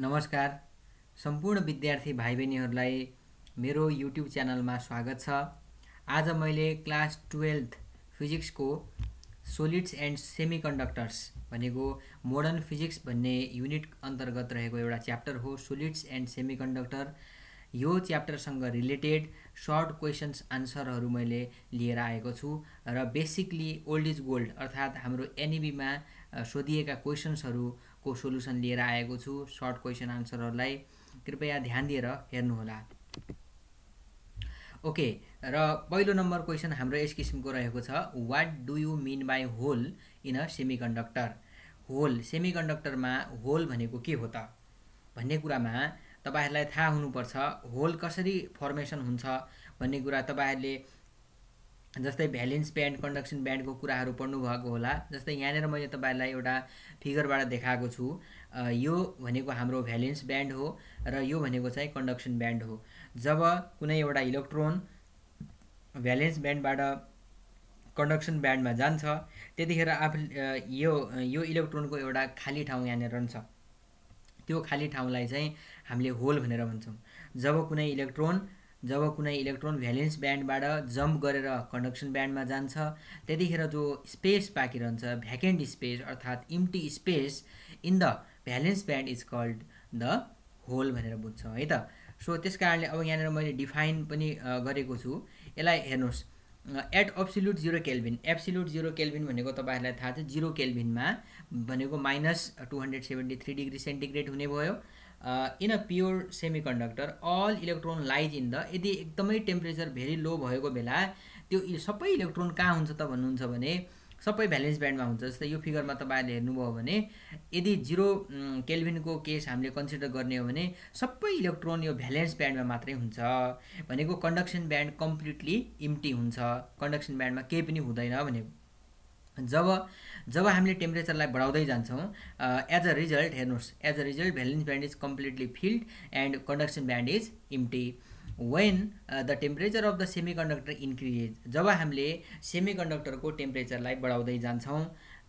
नमस्कार सम्पूर्ण विद्यार्थी भाइ बहिनीहरूलाई मेरो युट्युब च्यानलमा स्वागत छ आज मैले क्लास टुवेल्थ फिजिक्सको सोलिड्स एन्ड सेमी कन्डक्टर्स भनेको मोडर्न फिजिक्स भन्ने युनिट अन्तर्गत रहेको एउटा च्याप्टर हो सोलिड्स एन्ड सेमी कन्डक्टर यो च्याप्टरसँग रिलेटेड सर्ट क्वेसन्स आन्सरहरू मैले लिएर आएको छु र बेसिकली ओल्ड इज गोल्ड अर्थात् हाम्रो एनइबीमा सोधिएका क्वेसन्सहरू को सोल्युसन लिएर आएको छु सर्ट क्वेसन आन्सरहरूलाई कृपया ध्यान दिएर हेर्नुहोला ओके र पहिलो नम्बर क्वेसन हाम्रो यस किसिमको रहेको छ what do you mean by hole in a semiconductor hole सेमी कन्डक्टरमा होल भनेको के हो त भन्ने कुरामा तपाईँहरूलाई थाहा हुनुपर्छ होल कसरी फर्मेसन हुन्छ भन्ने कुरा तपाईँहरूले जस्तै भ्यालेन्स ब्यान्ड कन्डक्सन ब्यान्डको कुराहरू पढ्नुभएको होला जस्तै यहाँनिर मैले तपाईँलाई एउटा फिगरबाट देखाएको छु यो भनेको हाम्रो भ्यालेन्स ब्यान्ड हो र यो भनेको चाहिँ कन्डक्सन ब्यान्ड हो जब कुनै एउटा इलेक्ट्रोन भ्यालेन्स ब्यान्डबाट कन्डक्सन ब्यान्डमा जान्छ त्यतिखेर आफ यो यो इलेक्ट्रोनको एउटा खाली ठाउँ यहाँनिर रहन्छ त्यो खाली ठाउँलाई चाहिँ हामीले होल भनेर भन्छौँ जब कुनै इलेक्ट्रोन जब कुनै इलेक्ट्रोन भ्यालेन्स ब्यान्डबाट जम्प गरेर कन्डक्सन ब्यान्डमा जान्छ त्यतिखेर जो स्पेस पाकिरहन्छ भ्याकेन्ट स्पेस अर्थात् empty space in the valence band is called the hole भनेर बुझ्छौँ है त सो त्यस कारणले अब यहाँनिर मैले डिफाइन पनि गरेको छु यसलाई हेर्नुहोस् at absolute zero kelvin absolute zero kelvin भनेको तपाईँहरूलाई थाहा छ जिरो केल्भिनमा भनेको minus two hundred seventy three degree centigrade हुने भयो in a pure semiconductor all electron lies in the यदि एकदमै टेम्परेचर भेरी लो भएको बेला त्यो सबै इलेक्ट्रोन कहाँ हुन्छ त भन्नुहुन्छ भने सबै भ्यालेन्स ब्यान्डमा हुन्छ जस्तै यो फिगरमा तपाईँहरूले हेर्नुभयो भने यदि जिरो केल्भिनको केस हामीले कन्सिडर गर्ने हो भने सबै इलेक्ट्रोन यो भ्यालेन्स ब्यान्डमा मात्रै हुन्छ भनेको कन्डक्सन ब्यान्ड कम्प्लिटली इम्टी हुन्छ कन्डक्सन ब्यान्डमा केही पनि हुँदैन भने जब जब हामीले टेम्परेचरलाई बढाउँदै जान्छौँ एज अ रिजल्ट हेर्नुहोस् as a result valence band is completely filled and conduction band is empty when the temperature of the semiconductor increase जब हामीले सेमी कन्डक्टरको टेम्परेचरलाई बढाउँदै जान्छौँ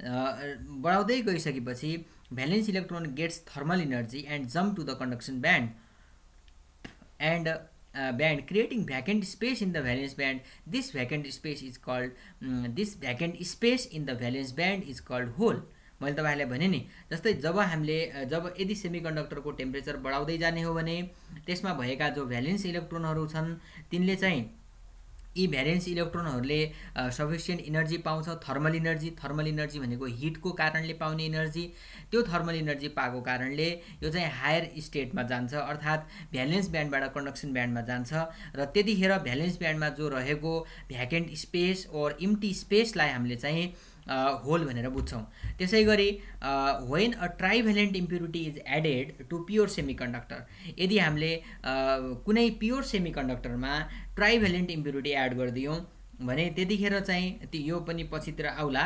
बढाउँदै गइसकेपछि valence electron gets thermal energy and jump to the conduction band and uh, band creating vacant space in the valence band this vacant space is called um, this vacant space in the valence band is called hole मैले तपाईँहरूलाई भने नि जस्तै जब हामीले जब यदि सेमिकन्डक्टरको temperature बढाउँदै जाने हो भने त्यसमा भएका जो भ्यालेन्स इलेक्ट्रोनहरू छन् तिनले चाहिँ यी भ्यारेन्स इलेक्ट्रोनहरूले सफिसियन्ट इनर्जी पाउँछ थर्मल इनर्जी थर्मल इनर्जी भनेको हिटको कारणले पाउने इनर्जी त्यो थर्मल इनर्जी पाएको कारणले यो चाहिँ हायर स्टेटमा जान्छ अर्थात् भ्यालेन्स ब्यान्डबाट कन्डक्सन ब्यान्डमा जान्छ र त्यतिखेर भ्यालेन्स ब्यान्डमा जो रहेको भ्याकेन्ट स्पेस ओर इम्टी स्पेसलाई हामीले चाहिँ होल भनेर बुझ्छौँ त्यसै गरी when a trivalent impurity is added to pure semiconductor यदि हामीले कुनै प्योर सेमी कन्डक्टरमा ट्राइभेलेन्ट इम्प्युरिटी एड गरिदियौँ भने त्यतिखेर चाहिँ यो पनि पछितिर आउला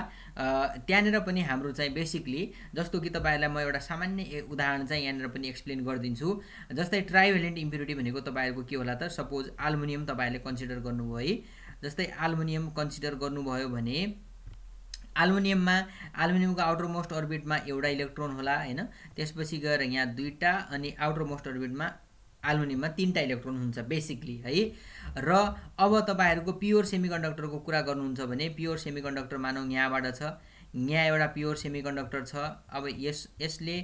त्यहाँनिर पनि हाम्रो चाहिँ बेसिकली जस्तो कि तपाईँहरूलाई म एउटा सामान्य उदाहरण चाहिँ यहाँनिर पनि एक्सप्लेन गरिदिन्छु जस्तै ट्राइभेलेन्ट इम्प्युरिटी भनेको तपाईँहरूको के होला त सपोज आल्मुनियम तपाईँहरूले कन्सिडर गर्नुभयो है जस्तै आल्मुनियम कन्सिडर गर्नुभयो भने आलुमिनियममा आलुमिनियमको आउटर मोस्ट अर्बिटमा एउटा इलेक्ट्रोन होला होइन त्यसपछि गएर यहाँ दुईवटा अनि आउटर मोस्ट अर्बिटमा आलुमिनियममा तिनवटा इलेक्ट्रोन हुन्छ बेसिकली है र अब तपाईँहरूको प्योर सेमिकन्डक्टरको कुरा गर्नुहुन्छ भने प्योर सेमिकन्डक्टर मानौँ यहाँबाट छ यहाँ एउटा प्योर सेमिकन्डक्टर छ अब यस यसले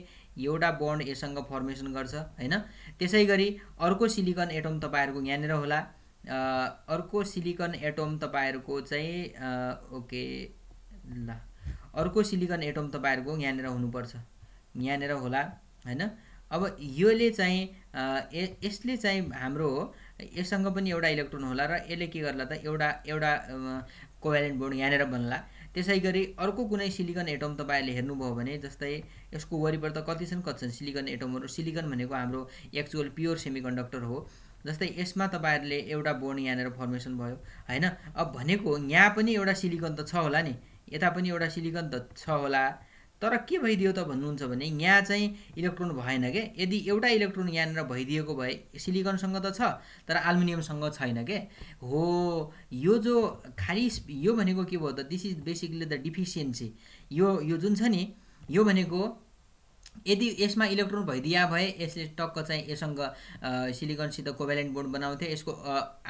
एउटा बन्ड यससँग फर्मेसन गर्छ होइन त्यसै गरी अर्को सिलिकन एटम तपाईँहरूको यहाँनिर होला अर्को सिलिकन एटम तपाईँहरूको चाहिँ ओके ल अर्को सिलिकन एटम तपाईँहरूको यहाँनिर हुनुपर्छ यहाँनिर होला होइन अब योले चाहिँ यसले चाहिँ हाम्रो हो यससँग पनि एउटा इलेक्ट्रोन होला र यसले के गर्ला त एउटा एउटा कोभ्यालेन्ट बोर्ड यहाँनिर बन्ला त्यसै गरी अर्को कुनै सिलिकन एटम तपाईँहरूले हेर्नुभयो भने जस्तै यसको वरिपरि त कति छन् कति छन् सिलिकन एटमहरू सिलिकन भनेको हाम्रो एक्चुअल प्योर सेमिकन्डक्टर हो जस्तै यसमा तपाईँहरूले एउटा बोर्ड यहाँनिर फर्मेसन भयो होइन अब भनेको यहाँ पनि एउटा सिलिकन त छ होला नि यता पनि एउटा सिलिकन त छ होला तर के भइदियो त भन्नुहुन्छ भने यहाँ चाहिँ इलेक्ट्रोन भएन के यदि एउटा इलेक्ट्रोन यहाँनिर भइदिएको भए सिलिकनसँग त छ तर आल्मिनियमसँग छैन के हो यो जो खालि यो भनेको के भयो त this is basically the deficiency यो यो जुन छ नि यो भनेको यदि यसमा इलेक्ट्रोन भइदिया भए यसले टक्क चाहिँ यससँग सिलिकनसित कोभ्यालेन्ट बोन्ड बनाउँथ्यो यसको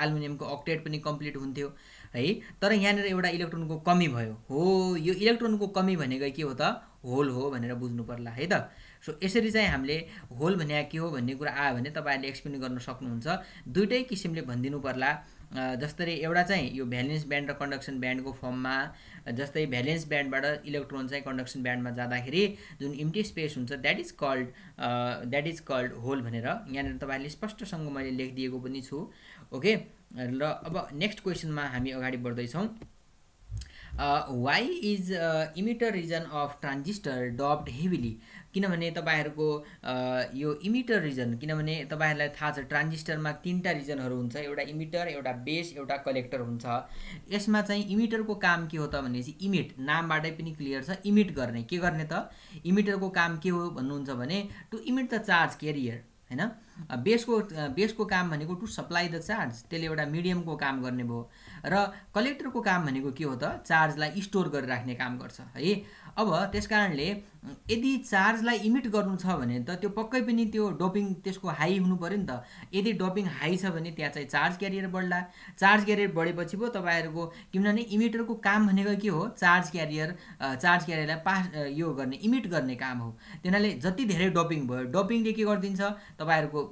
आल्मिनियमको अक्टेट पनि कम्प्लिट हुन्थ्यो है तर यहाँनिर एउटा इलेक्ट्रोनको कमी भयो हो यो इलेक्ट्रोनको कमी भनेको के हो त होल हो भनेर बुझ्नु पर्ला है त सो यसरी चाहिँ हामीले होल भने के हो भन्ने कुरा आयो भने तपाईँहरूले एक्सप्लेन गर्न सक्नुहुन्छ दुइटै किसिमले भनिदिनु पर्ला जस्तै एउटा चाहिँ यो भ्यालेन्स ब्यान्ड र कन्डक्सन ब्यान्डको फर्ममा जस्तै भ्यालेन्स ब्यान्डबाट इलेक्ट्रोन चाहिँ कन्डक्सन ब्यान्डमा जाँदाखेरि जुन इम्टी स्पेस हुन्छ that is called that is called hole भनेर यहाँनिर तपाईँहरूले स्पष्टसँग मैले लेखिदिएको पनि छु ओके र अब नेक्स्ट क्वेसनमा हामी अगाडि बढ्दैछौँ why is emitter region of transistor doped heavily किनभने तपाईँहरूको यो इमिटर रिजन किनभने तपाईँहरूलाई थाहा छ ट्रान्जिस्टरमा तिनवटा रिजनहरू हुन्छ एउटा इमिटर एउटा बेस एउटा कलेक्टर हुन्छ यसमा चाहिँ इमिटरको काम के हो त भनेपछि इमिट नामबाटै पनि क्लियर छ इमिट गर्ने के गर्ने त इमिटरको काम के हो भन्नुहुन्छ भने to emit the charge carrier होइन बेसको बेसको काम भनेको टु सप्लाई द चार्ज त्यसले एउटा मिडियमको काम गर्ने भयो र कलेक्टरको काम भनेको के हो त चार्जलाई स्टोर गरेर राख्ने काम गर्छ है अब त्यस कारणले यदि चार्जलाई इमिट गर्नु छ भने त त्यो पक्कै पनि त्यो डोपिङ त्यसको हाई हुनु पऱ्यो नि त यदि डोपिङ हाई छ भने त्यहाँ चाहिँ चार्ज क्यारियर बढ्ला चार्ज क्यारियर बढेपछि पो तपाईँहरूको किनभने इमिटरको काम भनेको के हो चार्ज क्यारियर चार्ज क्यारियरलाई पास यो गर्ने इमिट गर्ने काम हो त्यसले जति धेरै डोपिङ भयो डोपिङले के गरिदिन्छ तपाईँहरूको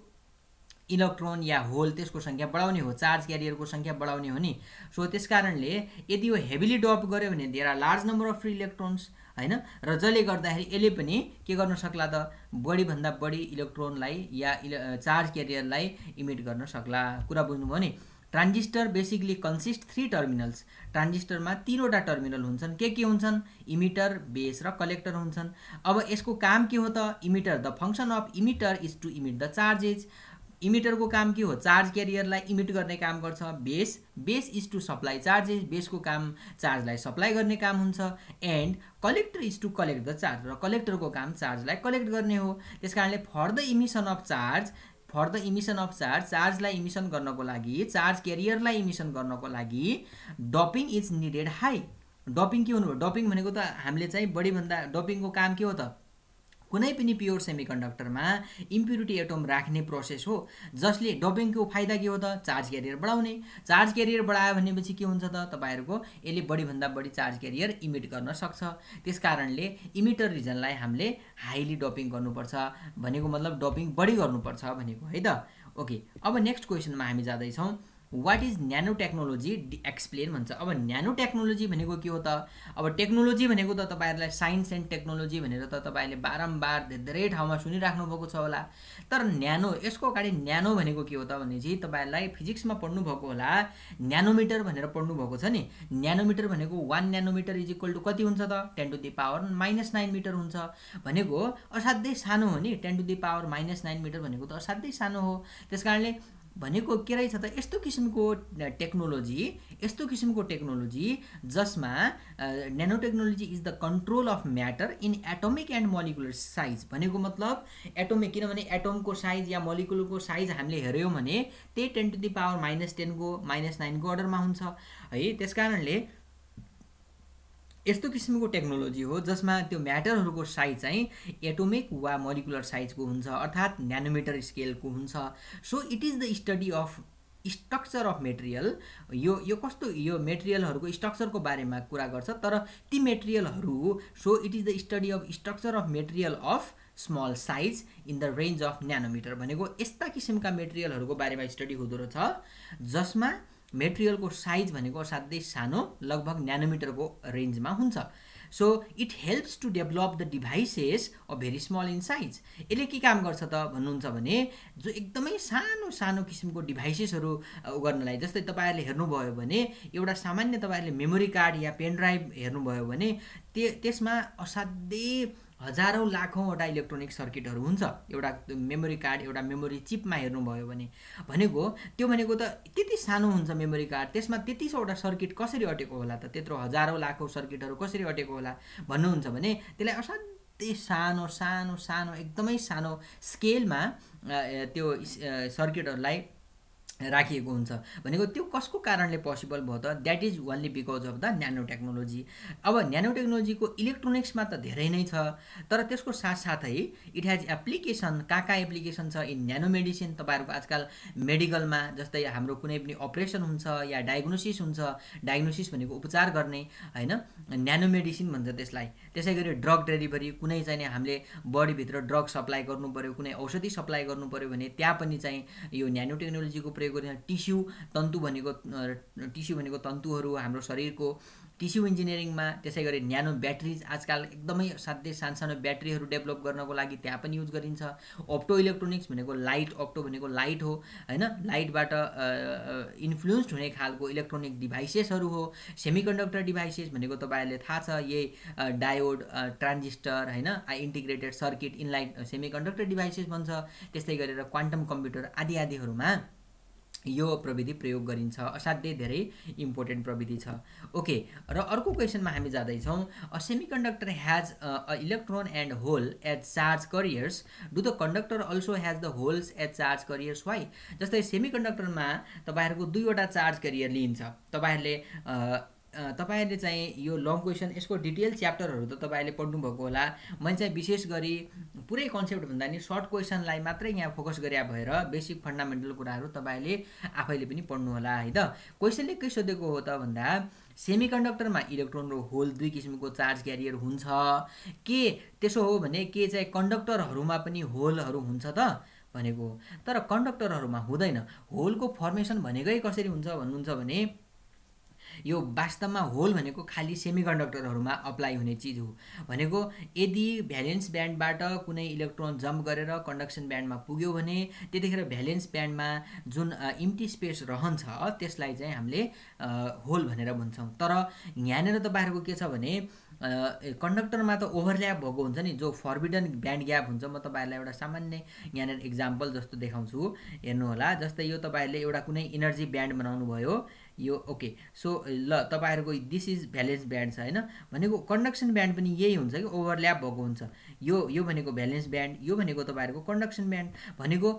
इलेक्ट्रोन या होल त्यसको सङ्ख्या बढाउने हो चार्ज क्यारियरको सङ्ख्या बढाउने हो नि सो त्यस कारणले यदि यो हेभिली डप गऱ्यो भने there are large number of free electrons होइन र जसले गर्दाखेरि यसले पनि के गर्न सक्ला त बढीभन्दा बढी इलेक्ट्रोनलाई या इले चार्ज क्यारियरलाई इमिट गर्न सक्ला कुरा बुझ्नुभयो नि transistor basically consist three terminals ट्रान्जिस्टरमा तिनवटा टर्मिनल हुन्छन् के के हुन्छन् इमिटर बेस र कलेक्टर हुन्छन् अब यसको काम के हो त emitter the function of emitter is to emit the charges इमिटरको काम के हो चार्ज क्यारियरलाई इमिट गर्ने काम गर्छ base base is to supply charges बेसको काम चार्जलाई सप्लाई गर्ने काम हुन्छ and collector is to collect the charge र कलेक्टरको काम चार्जलाई कलेक्ट गर्ने हो त्यस कारणले for the emission of charge for the emission of charge चार्जलाई इमिसन गर्नको लागि चार्ज क्यारियरलाई इमिसन गर्नको लागि doping is needed high doping के हुनुभयो डपिङ भनेको त हामीले चाहिँ बढीभन्दा डपिङको काम के हो त कुनै पनि प्योर सेमिकन्डक्टरमा इम्प्युरिटी एटोम राख्ने प्रोसेस हो जसले डपिङको फाइदा के हो त चार्ज क्यारियर बढाउने चार्ज क्यारियर बढायो भनेपछि के हुन्छ त तपाईँहरूको यसले बढीभन्दा बढी चार्ज क्यारियर इमिट गर्न सक्छ त्यस कारणले इमिटर रिजनलाई हामीले हाइली डपिङ गर्नुपर्छ भनेको मतलब डपिङ बढी गर्नुपर्छ भनेको है त ओके अब नेक्स्ट क्वेसनमा हामी जाँदैछौँ what is nanotechnology explain भन्छ अब न्यानो टेक्नोलोजी भनेको के हो त अब टेक्नोलोजी भनेको त तपाईँहरूलाई साइन्स एन्ड टेक्नोलोजी भनेर त तपाईँहरूले बारम्बार धेरै ठाउँमा सुनिराख्नु भएको छ होला तर न्यानो यसको अगाडि न्यानो भनेको के हो त भनेपछि तपाईँहरूलाई फिजिक्समा पढ्नुभएको होला न्यानोमिटर भनेर पढ्नुभएको छ नि न्यानोमिटर भनेको one nanometre is equal to कति हुन्छ त ten to the power minus nine metre हुन्छ भनेको असाध्यै सानो हो नि ten to the power minus nine metre भनेको त असाध्यै सानो हो त्यस कारणले भनेको के रहेछ त यस्तो किसिमको टेक्नोलोजी यस्तो किसिमको टेक्नोलोजी जसमा nano is the control of matter in atomic and molecular size भनेको मतलब एटोमिक किनभने एटोमको साइज या मलिकुलरको साइज हामीले हेऱ्यौँ भने त्यही ten to the power minus टेनको माइनस नाइनको अर्डरमा हुन्छ है त्यस कारणले यस्तो किसिमको टेक्नोलोजी हो जसमा त्यो म्याटरहरूको साइज चाहिँ एटोमिक वा मलिकुलर साइजको हुन्छ अर्थात् न्यानोमिटर स्केलको हुन्छ so it is the study of structure of material यो यो कस्तो यो मेटेरियलहरूको स्ट्रक्चरको बारेमा कुरा गर्छ तर ती मेटेरियलहरू so it is the study of structure of material of small size in the range of nanometre भनेको यस्ता किसिमका मेटेरियलहरूको बारेमा स्टडी हुँदो रहेछ जसमा मेटेरियलको साइज भनेको असाध्यै सानो लगभग न्यानोमिटरको रेन्जमा हुन्छ so it helps to develop the devices a very small in size यसले के काम गर्छ त भन्नुहुन्छ भने जो एकदमै सानो सानो किसिमको डिभाइसेसहरू गर्नलाई जस्तै तपाईँहरूले हेर्नुभयो भने एउटा सामान्य तपाईँहरूले मेमोरी कार्ड या पेन ड्राइभ हेर्नुभयो भने त्यसमा असाध्यै हजारौँ लाखौँवटा इलेक्ट्रोनिक सर्किटहरू हुन्छ एउटा मेमोरी कार्ड एउटा मेमोरी चिपमा हेर्नुभयो भने भनेको त्यो भनेको त त्यति सानो हुन्छ मेमोरी कार्ड त्यसमा त्यति सौवटा सर्किट कसरी अटेको होला त त्यत्रो हजारौँ लाखौँ सर्किटहरू कसरी अटेको होला भन्नुहुन्छ भने त्यसलाई असाध्यै सानो सानो सानो एकदमै सानो स्केलमा त्यो सर्किटहरूलाई राखिएको हुन्छ भनेको त्यो कसको कारणले पोसिबल भयो त that is only because of the nanotechnology अब न्यानो टेक्नोलोजीको इलेक्ट्रोनिक्समा त धेरै नै छ तर त्यसको साथसाथै इट हेज एप्लिकेसन कहाँ कहाँ एप्लिकेसन छ इन न्यानो मेडिसिन तपाईँहरूको आजकल मेडिकलमा जस्तै हाम्रो कुनै पनि अपरेसन हुन्छ या डायग्नोसिस हुन्छ डायग्नोसिस भनेको उपचार गर्ने होइन न्यानो मेडिसिन भन्छ त्यसलाई त्यसै गरी ड्रग डेलिभरी कुनै चाहिँ हामीले बडीभित्र ड्रग सप्लाई गर्नु पऱ्यो कुनै औषधि सप्लाई गर्नु पऱ्यो भने त्यहाँ पनि चाहिँ यो न्यानो टेक्नोलोजीको प्रयोग गरेको त्यहाँ टिस्यु तन्तु भनेको टिस्यु भनेको तन्तुहरू हाम्रो शरीरको टिस्यु इन्जिनियरिङमा त्यसै गरी न्यानो ब्याट्रिज आजकल एकदमै साध्य सानसानो ब्याट्रीहरू डेभलप गर्नको लागि त्यहाँ पनि युज गरिन्छ अप्टो इलेक्ट्रोनिक्स भनेको लाइट अप्टो भनेको लाइट हो होइन लाइटबाट इन्फ्लुएन्स्ड हुने खालको इलेक्ट्रोनिक डिभाइसेसहरू हो सेमिकन्डक्टर डिभाइसेस भनेको तपाईँहरूले थाहा छ यही डायोड ट्रान्जिस्टर होइन integrated circuit inline semiconductor devices भन्छ त्यस्तै गरेर क्वान्टम कम्प्युटर आदि आदिहरूमा यो प्रविधि प्रयोग गरिन्छ असाध्यै धेरै इम्पोर्टेन्ट प्रविधि छ ओके र अर्को क्वेसनमा हामी जाँदैछौँ a semiconductor has a electron and hole at charge carriers do the conductor also has the holes at charge carriers why जस्तै सेमी कन्डक्टरमा तपाईँहरूको दुईवटा चार्ज करियर लिइन्छ तपाईँहरूले तपाईँहरूले चाहिँ यो लङ क्वेसन यसको डिटेल च्याप्टरहरू त तपाईँले पढ्नुभएको होला मैले चाहिँ विशेष गरी पुरै कन्सेप्ट भन्दा नि सर्ट क्वेसनलाई मात्रै यहाँ फोकस गरे भएर बेसिक फन्डामेन्टल कुराहरू तपाईँले आफैले पनि पढ्नु होला है त क्वेसनले के सोधेको हो त भन्दा सेमी कन्डक्टरमा इलेक्ट्रोन र होल दुई किसिमको चार्ज क्यारियर हुन्छ के त्यसो हो भने के चाहिँ कन्डक्टरहरूमा पनि होलहरू हुन्छ त भनेको तर कन्डक्टरहरूमा हुँदैन होलको फर्मेसन भनेकै कसरी हुन्छ भन्नुहुन्छ भने यो वास्तवमा होल भनेको खालि सेमी कन्डक्टरहरूमा अप्लाई हुने चिज हो भनेको यदि भ्यालेन्स ब्यान्डबाट कुनै इलेक्ट्रोन जम्प गरेर कन्डक्सन ब्यान्डमा पुग्यो भने त्यतिखेर भ्यालेन्स ब्यान्डमा जुन इम्टी स्पेस रहन्छ त्यसलाई चाहिँ हामीले होल भनेर भन्छौँ तर यहाँनिर तपाईँहरूको के छ भने कन्डक्टरमा त ओभरल्याप भएको हुन्छ नि जो फर्बिडन ब्यान्ड ग्याप हुन्छ म तपाईँहरूलाई एउटा सामान्य यहाँनिर इक्जाम्पल जस्तो देखाउँछु हेर्नुहोला जस्तै यो तपाईँहरूले एउटा कुनै इनर्जी ब्यान्ड बनाउनु भयो यो ओके सो ल तपाईँहरूको दिस इज भ्यालेन्स ब्यान्ड छ होइन भनेको कन्डक्सन ब्यान्ड पनि यही हुन्छ कि ओभरल्याप भएको हुन्छ यो यो भनेको भ्यालेन्स ब्यान्ड यो भनेको तपाईँहरूको कन्डक्सन ब्यान्ड भनेको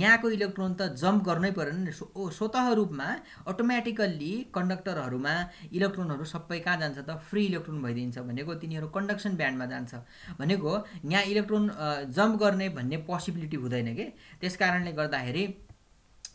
यहाँको इलेक्ट्रोन त जम्प गर्नै परेन सो स्वत रूपमा अटोमेटिकल्ली कन्डक्टरहरूमा इलेक्ट्रोनहरू सबै कहाँ जान्छ त फ्री इलेक्ट्रोन भइदिन्छ भनेको तिनीहरू कन्डक्सन ब्यान्डमा जान्छ भनेको यहाँ इलेक्ट्रोन जम्प गर्ने भन्ने पोसिबिलिटी हुँदैन कि त्यस कारणले गर्दाखेरि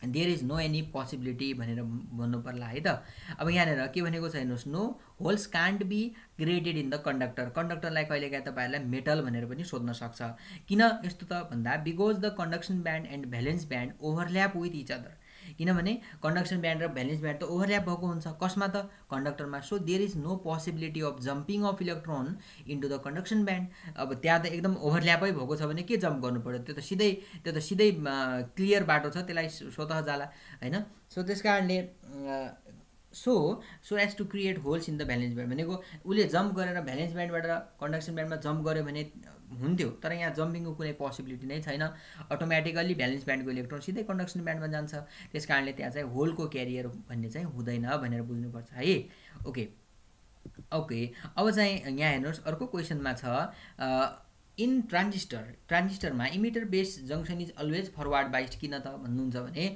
there is no any possibility भनेर भन्नु पर्ला है त अब यहाँनिर के भनेको छ हेर्नुहोस् no holes can't be graded in the conductor कन्डक्टरलाई कहिलेकाहीँ तपाईँहरूलाई मेटल भनेर पनि सोध्न सक्छ किन यस्तो त भन्दा because the conduction band and valence band overlap with each other किनभने कन्डक्सन ब्यान्ड र भ्यालेन्स ब्यान्ड त ओभरल्याप भएको हुन्छ कसमा त कन्डक्टरमा so there is no possibility of jumping of electron into the conduction band अब त्यहाँ त एकदम ओभरल्यापै भएको छ भने के जम्प गर्नु पर्यो त्यो त सिधै त्यो त सिधै क्लियर बाटो छ त्यसलाई स्वतः जाला होइन सो त्यस कारणले so so as to create holes in the valence band भनेको उसले जम्प गरेर भ्यालेन्स ब्यान्डबाट कन्डक्सन ब्यान्डमा जम्प गऱ्यो भने हुन्थ्यो तर यहाँ जम्पिङको कुनै पोसिबिलिटी नै छैन अटोमेटिकल्ली ब्यालेन्स ब्यान्डको इलेक्ट्रोन सिधै कन्डक्सन ब्यान्डमा जान्छ त्यस कारणले त्यहाँ चाहिँ होलको क्यारियर भन्ने चाहिँ हुँदैन भनेर बुझ्नुपर्छ है ओके ओके अब चाहिँ यहाँ हेर्नुहोस् अर्को क्वेसनमा छ इन ट्रान्जिस्टर ट्रान्जिस्टरमा emitter base junction is always forward biased किन त भन्नुहुन्छ भने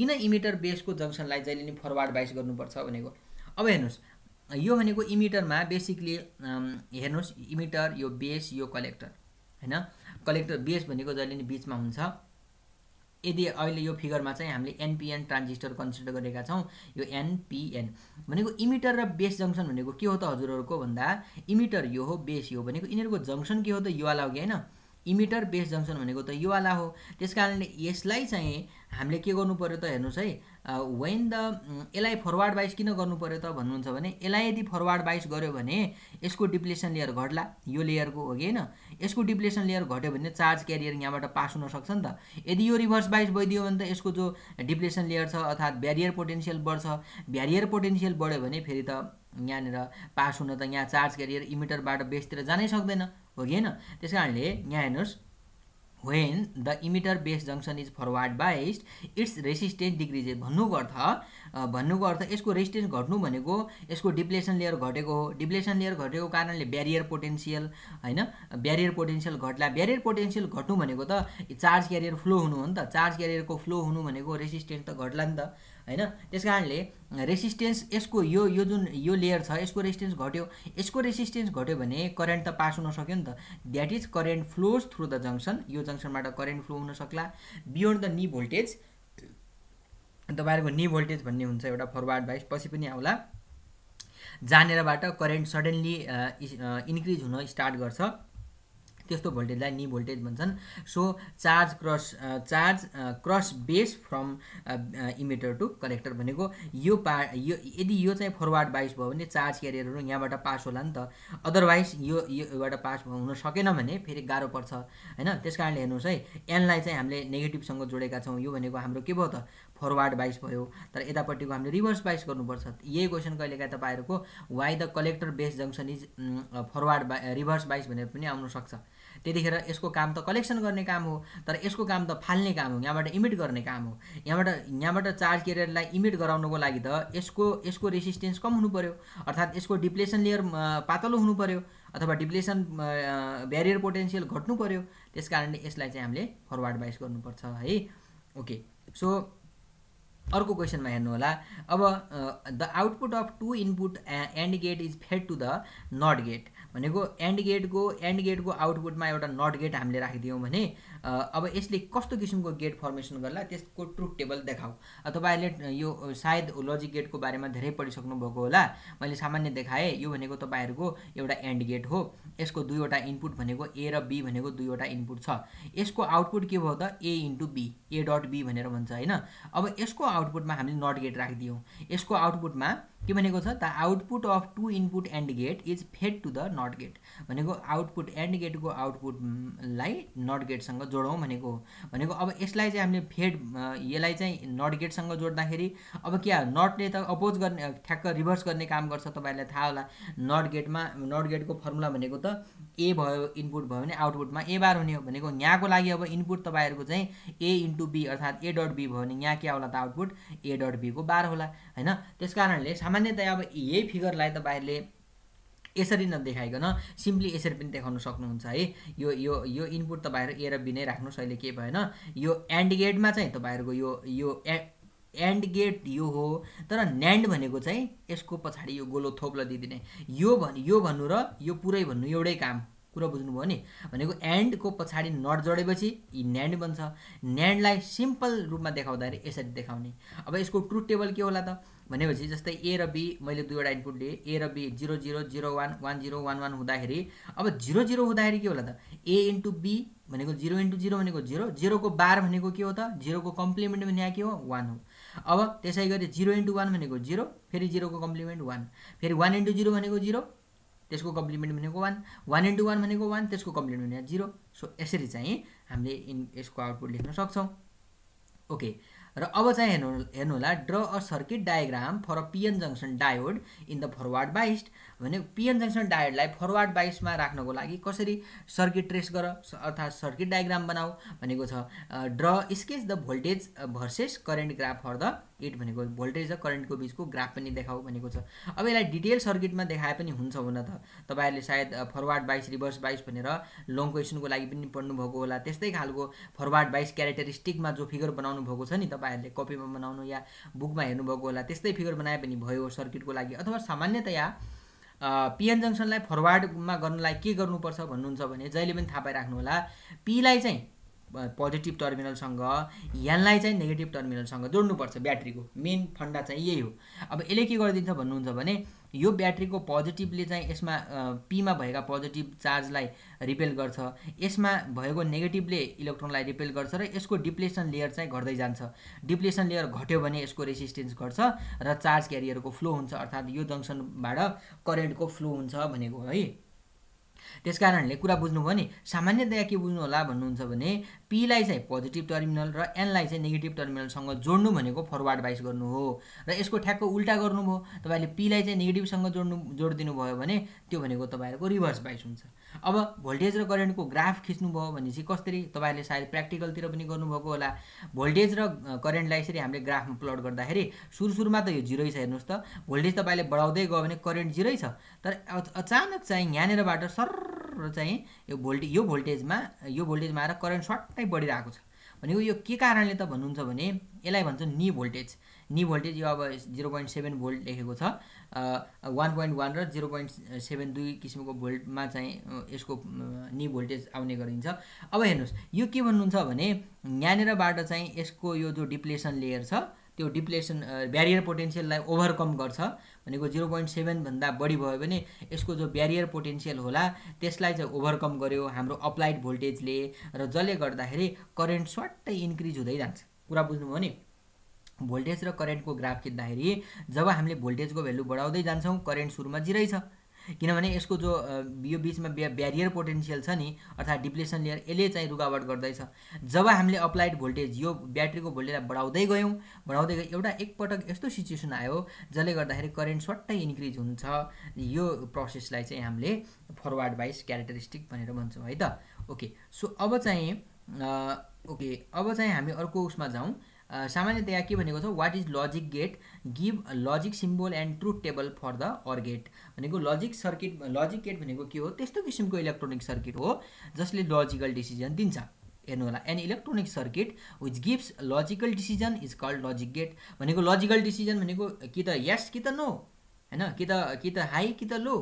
किन इमिटर बेसको जङ्सनलाई जहिले पनि फरवार्ड बाइस गर्नुपर्छ भनेको अब हेर्नुहोस् यो भनेको इमिटरमा बेसिकली um, हेर्नुहोस् इमिटर यो बेस यो कलेक्टर होइन कलेक्टर बेस भनेको जहिले नि बिचमा हुन्छ यदि अहिले यो फिगरमा चाहिँ हामीले एनपिएन ट्रान्जिस्टर कन्सिडर गरेका छौँ यो एनपिएन भनेको इमिटर र बेस जङ्सन भनेको के हो त हजुरहरूको भन्दा इमिटर यो हो बेस यो भनेको यिनीहरूको जङ्सन के हो त युवा लाग्यो होइन इमिटर बेस जङ्सन भनेको त युवाला हो त्यस कारणले यसलाई चाहिँ हामीले के गर्नु पऱ्यो त हेर्नुहोस् है वेन द यसलाई फरवार्ड बाइस किन गर्नु पऱ्यो त भन्नुहुन्छ भने यसलाई यदि फरवार्ड बाइस गर्यो भने यसको डिप्लेसन लेयर घट्ला यो लेयरको हो कि होइन यसको डिप्लेसन लेयर घट्यो भने चार्ज क्यारियर यहाँबाट पास हुन सक्छ नि त यदि यो रिभर्स बाइस भइदियो भने त यसको जो डिप्लेसन लेयर छ अर्थात् ब्यारियर पोटेन्सियल बढ्छ ब्यारियर पोटेन्सियल बढ्यो भने फेरि त यहाँनिर पास हुन त यहाँ चार्ज क्यारियर इमिटरबाट बेसतिर जानै सक्दैन हो कि होइन त्यस कारणले यहाँ हेर्नुहोस् when the emitter base junction is forward biased its resistance decrease भन्नुको अर्थ भन्नुको अर्थ यसको रेसिस्टेन्स घट्नु भनेको यसको डिप्लेसन लेयर घटेको हो डिप्लेसन लेयर घटेको कारणले ब्यारियर पोटेन्सियल होइन ब्यारियर पोटेन्सियल घट्ला ब्यारियर पोटेन्सियल घट्नु भनेको त चार्ज क्यारियर फ्लो हुनु हो नि त चार्ज क्यारियरको फ्लो हुनु भनेको रेसिस्टेन्स त घट्ला नि त होइन त्यस कारणले रेसिस्टेन्स यसको यो यो जुन यो लेयर छ यसको रेसिस्टेन्स घट्यो यसको रेसिस्टेन्स घट्यो भने करेन्ट त पास हुन सक्यो नि त that is current flows through the junction यो जङ्सनबाट करेन्ट फ्लो हुन सक्ला बियोन्ड द नि भोल्टेज तपाईँहरूको नि भोल्टेज भन्ने हुन्छ एउटा फरवार्ड भाइस पछि पनि आउला जानेरबाट करेन्ट सडन्ली इन्क्रिज हुन स्टार्ट गर्छ त्यस्तो भोल्टेजलाई नि भोल्टेज भन्छन् so charge cross charge cross base from emitter to collector भनेको यो पा यो यदि यो चाहिँ फरवार्ड बाइस भयो भने चार्ज क्यारियरहरू यहाँबाट पास होला नि त अदरवाइज यो योबाट पास हुन सकेन भने फेरि गाह्रो पर्छ होइन त्यस कारणले हेर्नुहोस् है एनलाई चाहिँ हामीले नेगेटिभसँग जोडेका छौँ यो भनेको हाम्रो के भयो त फरवार्ड बाइस भयो तर यतापट्टिको हामीले रिभर्स बाइस गर्नुपर्छ यही क्वेसन कहिलेकाहीँ तपाईँहरूको why the collector base junction is forward बा रिभर्स बाइस भनेर पनि आउनसक्छ त्यतिखेर यसको काम त कलेक्सन गर्ने काम हो तर यसको काम त फाल्ने काम हो यहाँबाट इमिट गर्ने काम हो यहाँबाट यहाँबाट चार्ज क्यारियरलाई इमिट गराउनुको लागि त यसको यसको रेसिस्टेन्स कम हुनु पऱ्यो अर्थात् यसको डिप्लेसन लेयर पातलो हुनु पऱ्यो अथवा डिप्लेसन ब्यारियर पोटेन्सियल घट्नु पऱ्यो त्यस कारणले यसलाई चाहिँ हामीले फरवार्ड बाइस गर्नुपर्छ है ओके सो अर्को क्वेसनमा हेर्नुहोला अब the output of two input AND gate is fed to the NOT gate भनेको एन्ड गेटको एन्ड गेटको आउटपुटमा एउटा नट गेट हामीले राखिदियौँ भने अब यसले कस्तो किसिमको गेट फर्मेसन गर्ला त्यसको ट्रुथ टेबल देखाऊ तपाईँहरूले यो सायद लजिक गेटको बारेमा धेरै पढिसक्नु भएको होला मैले सामान्य देखाएँ यो भनेको तपाईँहरूको एउटा एन्ड गेट हो यसको दुईवटा इनपुट भनेको ए र बी भनेको दुईवटा इनपुट छ यसको आउटपुट के भयो त A into B A dot B भनेर भन्छ होइन अब यसको आउटपुटमा हामीले नट गेट राखिदियौँ यसको आउटपुटमा के भनेको छ त output of two input AND gate is fed to the NOT gate भनेको आउटपुट एन्ड गेटको आउटपुटलाई नट गेटसँग जोडौँ भनेको भनेको अब यसलाई चाहिँ हामीले फेड यसलाई चाहिँ नट गेटसँग जोड्दाखेरि अब के नटले त अपोज गर्ने ठ्याक्क रिभर्स गर्ने काम गर्छ तपाईँहरूलाई थाहा होला नट गेटमा नट गेटको फर्मुला भनेको त ए भयो इनपुट भयो भने आउटपुटमा ए बार हुने हो भनेको यहाँको लागि अब इनपुट तपाईँहरूको चाहिँ ए इन्टु बी अर्थात् ए डट बी भयो भने यहाँ के होला त आउटपुट ए डट बीको बार होला होइन त्यस कारणले सामान्यतया अब यही फिगरलाई तपाईँहरूले यसरी नदेखाइकन सिम्पली यसरी पनि देखाउन सक्नुहुन्छ है यो यो यो इनपुट तपाईँहरू ए र बी नै राख्नुहोस् अहिले के भएन यो एन्ड गेटमा चाहिँ तपाईँहरूको यो यो एन्ड गेट यो हो तर न्यान्ड भनेको चाहिँ यसको पछाडि यो गोलो थोप्ल दिइदिने यो भन् यो भन्नु र यो पुरै भन्नु एउटै काम कुरा बुझ्नुभयो नि भनेको एन्डको पछाडि नट जोडेपछि यी न्यान्ड बन्छ न्यान्डलाई सिम्पल रूपमा देखाउँदाखेरि यसरी देखाउने अब यसको ट्रुथ टेबल के होला त भनेपछि जस्तै ए र बी मैले दुईवटा इनपुट लिएँ ए र B zero zero zero one one zero one one हुँदाखेरि अब जिरो जिरो हुँदाखेरि के होला त ए इन्टु बी भनेको जिरो इन्टु जिरो भनेको जिरो जिरोको बार भनेको के हो त जिरोको कम्प्लिमेन्ट भने यहाँ के हो वान हो अब त्यसै गरी जिरो इन्टु वान भनेको जिरो फेरि जिरोको कम्प्लिमेन्ट वान फेरि वान इन्टु जिरो भनेको जिरो त्यसको कम्प्लिमेन्ट भनेको वान वान इन्टु वान भनेको वान त्यसको कम्प्लिमेन्ट भनेको जिरो सो यसरी चाहिँ हामीले इन यसको आउटपुट लेख्न सक्छौँ ओके र अब चाहिँ हेर्नु हेर्नुहोला draw a circuit diagram for a PN junction diode in the forward biased भने पिएन जङ्सन डायोडलाई फरवार्ड बाइसमा राख्नको लागि कसरी सर्किट ट्रेस गर अर्थात् सर्किट डायग्राम बनाऊ भनेको छ draw sketch the voltage versus current graph for the it भनेको भोल्टेज र करेन्टको बिचको ग्राफ पनि देखाऊ भनेको छ अब यसलाई डिटेल सर्किटमा देखाए पनि हुन्छ हुन त तपाईँहरूले सायद फरवार्ड बाइस रिभर्स बाइस भनेर लङ क्वेसनको लागि पनि पढ्नुभएको होला त्यस्तै खालको फरवार्ड बाइस क्यारेक्टरिस्टिकमा जो फिगर बनाउनु भएको छ नि तपाईँहरूले कपीमा बनाउनु या बुकमा हेर्नुभएको होला त्यस्तै फिगर बनाए पनि भयो सर्किटको लागि अथवा सामान्यतया पिएन जङ्सनलाई फरवार्डमा गर्नलाई के गर्नुपर्छ भन्नुहुन्छ भने जहिले पनि थाहा होला पीलाई चाहिँ पोजिटिभ टर्मिनलसँग यहाँलाई चाहिँ नेगेटिभ टर्मिनलसँग जोड्नुपर्छ ब्याट्रीको मेन फन्डा चाहिँ यही हो अब यसले के गरिदिन्छ भन्नुहुन्छ भने यो ब्याट्रीको पोजिटिभले चाहिँ यसमा पीमा भएका पोजिटिभ चार्जलाई रिपेल गर्छ यसमा भएको नेगेटिभले इलेक्ट्रोनलाई रिपेल गर्छ र यसको डिप्लेसन लेयर चाहिँ घट्दै जान्छ डिप्लेसन लेयर घट्यो भने यसको रेसिस्टेन्स घट्छ र चार्ज क्यारियरको फ्लो हुन्छ अर्थात् यो जङ्सनबाट करेन्टको फ्लो हुन्छ भनेको है त्यस कारणले कुरा बुझ्नुभयो नि सामान्यतया के बुझ्नु होला भन्नुहुन्छ भने पीलाई चाहिँ पोजिटिभ टर्मिनल र एनलाई चाहिँ नेगेटिभ टर्मिनलसँग जोड्नु भनेको फरवार्ड बाइस गर्नु हो र यसको ठ्याक्क उल्टा गर्नुभयो तपाईँले पीलाई चाहिँ नेगेटिभसँग जोड्नु जोडिदिनु भयो भने त्यो भनेको तपाईँहरूको रिभर्स बाइस हुन्छ अब भोल्टेज र करेन्टको ग्राफ खिच्नुभयो भने चाहिँ कसरी तपाईँहरूले सायद प्र्याक्टिकलतिर पनि गर्नुभएको होला भोल्टेज र करेन्टलाई यसरी हामीले ग्राफमा प्लट गर्दाखेरि सुरु सुरुमा त यो जिरै छ हेर्नुहोस् त भोल्टेज तपाईँले बढाउँदै गयो भने करेन्ट जिरै छ तर अचानक चाहिँ यहाँनिरबाट सर चाहिँ यो भोल्टे यो भोल्टेजमा यो भोल्टेजमा आएर करेन्ट सट्टै बढिरहेको छ भनेको यो के कारणले त भन्नुहुन्छ भने यसलाई भन्छ नि भोल्टेज नि भोल्टेज यो अब जिरो पोइन्ट सेभेन भोल्ट लेखेको छ वान पोइन्ट वान र जिरो पोइन्ट सेभेन दुई किसिमको भोल्टमा चाहिँ यसको नि भोल्टेज आउने गरिन्छ अब हेर्नुहोस् यो के भन्नुहुन्छ भने यहाँनिरबाट चाहिँ यसको यो जो डिप्लेसन लेयर छ त्यो डिप्लेसन ब्यारियर पोटेन्सियललाई ओभरकम गर्छ भनेको जिरो पोइन्ट सेभेनभन्दा बढी भयो भने यसको जो ब्यारियर पोटेन्सियल होला त्यसलाई चाहिँ ओभरकम गर्यो हाम्रो अप्लाइड भोल्टेजले र जसले गर्दाखेरि करेन्ट स्वाट्टै इन्क्रिज हुँदै जान्छ कुरा बुझ्नुभयो नि भोल्टेज र करेन्टको ग्राफ खिच्दाखेरि जब हामीले भोल्टेजको भेल्यु बढाउँदै जान्छौँ करेन्ट सुरुमा जिरै छ किनभने यसको जो यो बिचमा ब्या ब्यारियर पोटेन्सियल छ नि अर्थात् डिप्लेसन लेयर यसले चाहिँ रुगावट गर्दैछ जब हामीले अप्लाइड भोल्टेज यो ब्याट्रीको भोल्टेजलाई बढाउँदै गयौँ बढाउँदै गयौँ एउटा एकपटक यस्तो सिचुएसन आयो जसले गर्दाखेरि करेन्ट सट्टै इन्क्रिज हुन्छ यो प्रोसेसलाई चाहिँ हामीले फरवार्ड बाइस क्यारेक्टरिस्टिक भनेर भन्छौँ है त ओके सो अब चाहिँ ओके अब चाहिँ हामी अर्को उसमा जाउँ सामान्यतया के भनेको छ what is logic gate give logic symbol and truth table for the OR gate भनेको लजिक सर्किट लजिक गेट भनेको के हो त्यस्तो किसिमको इलेक्ट्रोनिक सर्किट हो जसले लजिकल डिसिजन दिन्छ हेर्नु होला an electronic circuit which gives logical decision is called logic gate भनेको लजिकल डिसिजन भनेको कि त यस कि त नो होइन कि त कि त हाई कि त लो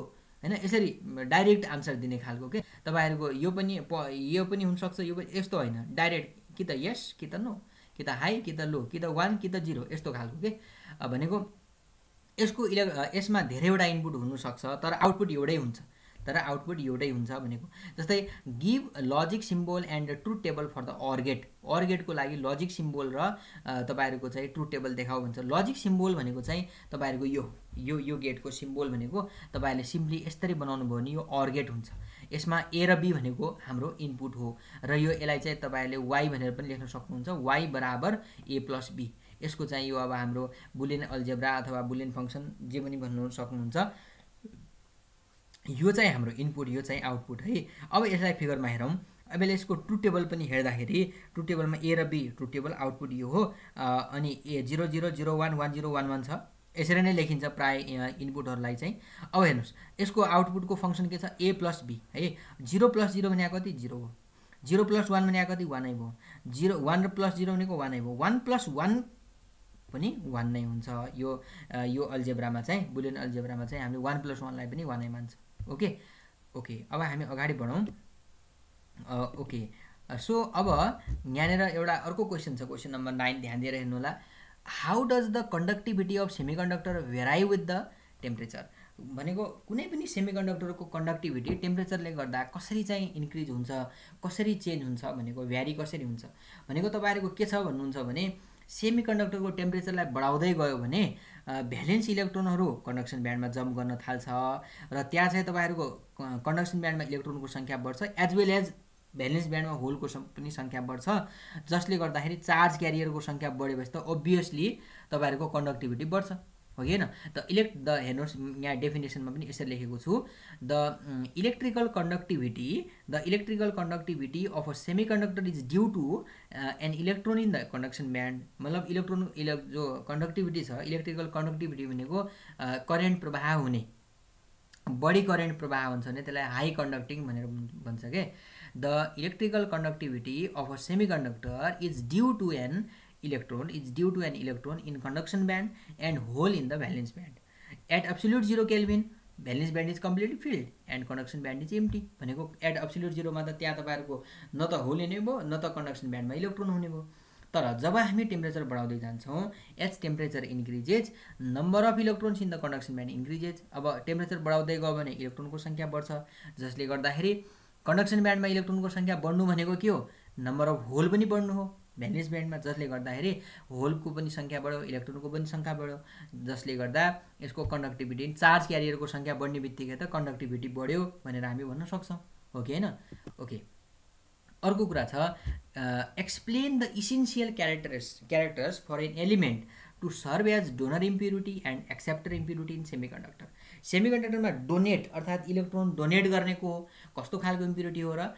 होइन यसरी डाइरेक्ट आन्सर दिने खालको के तपाईँहरूको यो पनि यो पनि हुनसक्छ यो पनि यस्तो होइन डाइरेक्ट कि त यस कि त नो कि त हाई कि त लो कि त वान कि त जिरो यस्तो खालको के भनेको यसको इले यसमा धेरैवटा इनपुट हुनसक्छ तर आउटपुट एउटै हुन्छ तर आउटपुट एउटै हुन्छ भनेको जस्तै give logic symbol and truth table for the OR gate अर्गेटको लागि लजिक सिम्बोल र तपाईँहरूको चाहिँ ट्रुथ टेबल देखाऊ भन्छ लजिक सिम्बोल भनेको चाहिँ तपाईँहरूको यो यो यो गेटको सिम्बोल भनेको तपाईँहरूले सिम्पली यसरी बनाउनु भयो भने यो अर्गेट हुन्छ यसमा ए र बी भनेको हाम्रो इनपुट हो र यो यसलाई चाहिँ तपाईँहरूले वाइ भनेर पनि लेख्न सक्नुहुन्छ वाइ बराबर ए प्लस बी यसको चाहिँ यो अब हाम्रो बुलियन अल्जेब्रा अथवा बुलियन फङ्सन जे पनि भन्नु सक्नुहुन्छ यो चाहिँ हाम्रो इनपुट यो चाहिँ आउटपुट है अब यसलाई फिगरमा हेरौँ अब यसले यसको ट्रु टेबल पनि हेर्दाखेरि ट्रु टेबलमा ए र बी ट्रु टेबल आउटपुट यो हो अनि A zero zero zero one one zero one one छ यसरी नै लेखिन्छ प्राय इनपुटहरूलाई चाहिँ अब हेर्नुहोस् यसको आउटपुटको फङ्सन के छ ए प्लस बी है जिरो प्लस जिरो भने कति जिरो हो जिरो प्लस वान भने कति वानै भयो जिरो वान र प्लस जिरो भनेको वानै भयो वान प्लस वान पनि वान नै हुन्छ यो यो अल्जेब्रामा चाहिँ बुलियन अल्जेब्रामा चाहिँ हामीले वान प्लस वानलाई पनि वानै मान्छ ओके ओके अब हामी अगाडि बढौँ ओके सो अब यहाँनिर एउटा अर्को क्वेसन छ क्वेसन नम्बर नाइन ध्यान दिएर हेर्नु होला how does the conductivity of semiconductor vary with the temperature भनेको कुनै पनि सेमी कन्डक्टरको कन्डक्टिभिटी टेम्परेचरले गर्दा कसरी चाहिँ इन्क्रिज हुन्छ कसरी चेन्ज हुन्छ भनेको भ्यारी कसरी हुन्छ भनेको तपाईँहरूको के छ भन्नुहुन्छ भने सेमी कन्डक्टरको टेम्परेचरलाई बढाउँदै गयो भने भ्यालेन्स इलेक्ट्रोनहरू कन्डक्सन ब्यान्डमा जम्प गर्न थाल्छ र त्यहाँ चाहिँ तपाईँहरूको कन्डक्सन ब्यान्डमा इलेक्ट्रोनको सङ्ख्या बढ्छ एज वेल एज भ्यालेन्स ब्यान्डमा होलको पनि सङ्ख्या बढ्छ जसले गर्दाखेरि चार्ज क्यारियरको सङ्ख्या बढेपछि त अभियसली तपाईँहरूको कन्डक्टिभिटी बढ्छ हो कि होइन द इलेक्ट द हेर्नुहोस् यहाँ डेफिनेसनमा पनि यसरी लेखेको छु the electrical conductivity the electrical conductivity of a semiconductor is due to an electron in the conduction band मतलब इलेक्ट्रोन इलेक् जो कन्डक्टिभिटी छ इलेक्ट्रिकल कन्डक्टिभिटी भनेको करेन्ट uh, प्रवाह हुने बढी करेन्ट प्रवाह हुन्छ भने त्यसलाई हाई कन्डक्टिङ भनेर भन्छ के the electrical conductivity of a semiconductor is due to an electron is due to an electron in conduction band and hole in the valence band. At absolute zero Kelvin, valence band is completely filled and conduction band is empty भनेको at absolute जिरोमा त त्यहाँ तपाईँहरूको न त whole हुने भयो न त कन्डक्सन ब्यान्डमा इलेक्ट्रोन हुने भयो तर जब हामी टेम्परेचर बढाउँदै जान्छौँ as temperature increases number of electrons in the conduction band increases अब टेम्परेचर बढाउँदै गयो भने इलेक्ट्रोनको सङ्ख्या बढ्छ जसले गर्दाखेरि कन्डक्सन ब्यान्डमा इलेक्ट्रोनको सङ्ख्या बढ्नु भनेको के हो नम्बर अफ होल पनि बढ्नु हो भेनिस ब्यान्डमा जसले गर्दाखेरि होलको पनि सङ्ख्या बढ्यो इलेक्ट्रोनको पनि सङ्ख्या बढ्यो जसले गर्दा यसको कन्डक्टिभिटी चार्ज क्यारियरको सङ्ख्या बढ्ने बित्तिकै त कन्डक्टिभिटी बढ्यो भनेर हामी भन्न सक्छौँ ओके होइन ओके अर्को कुरा छ explain the essential characters characters for an element to serve as donor impurity and acceptor impurity in semiconductor सेमी कन्डक्टरमा डोनेट अर्थात् इलेक्ट्रोन डोनेट गर्नेको हो कस्तो खालको इम्प्युरिटी हो र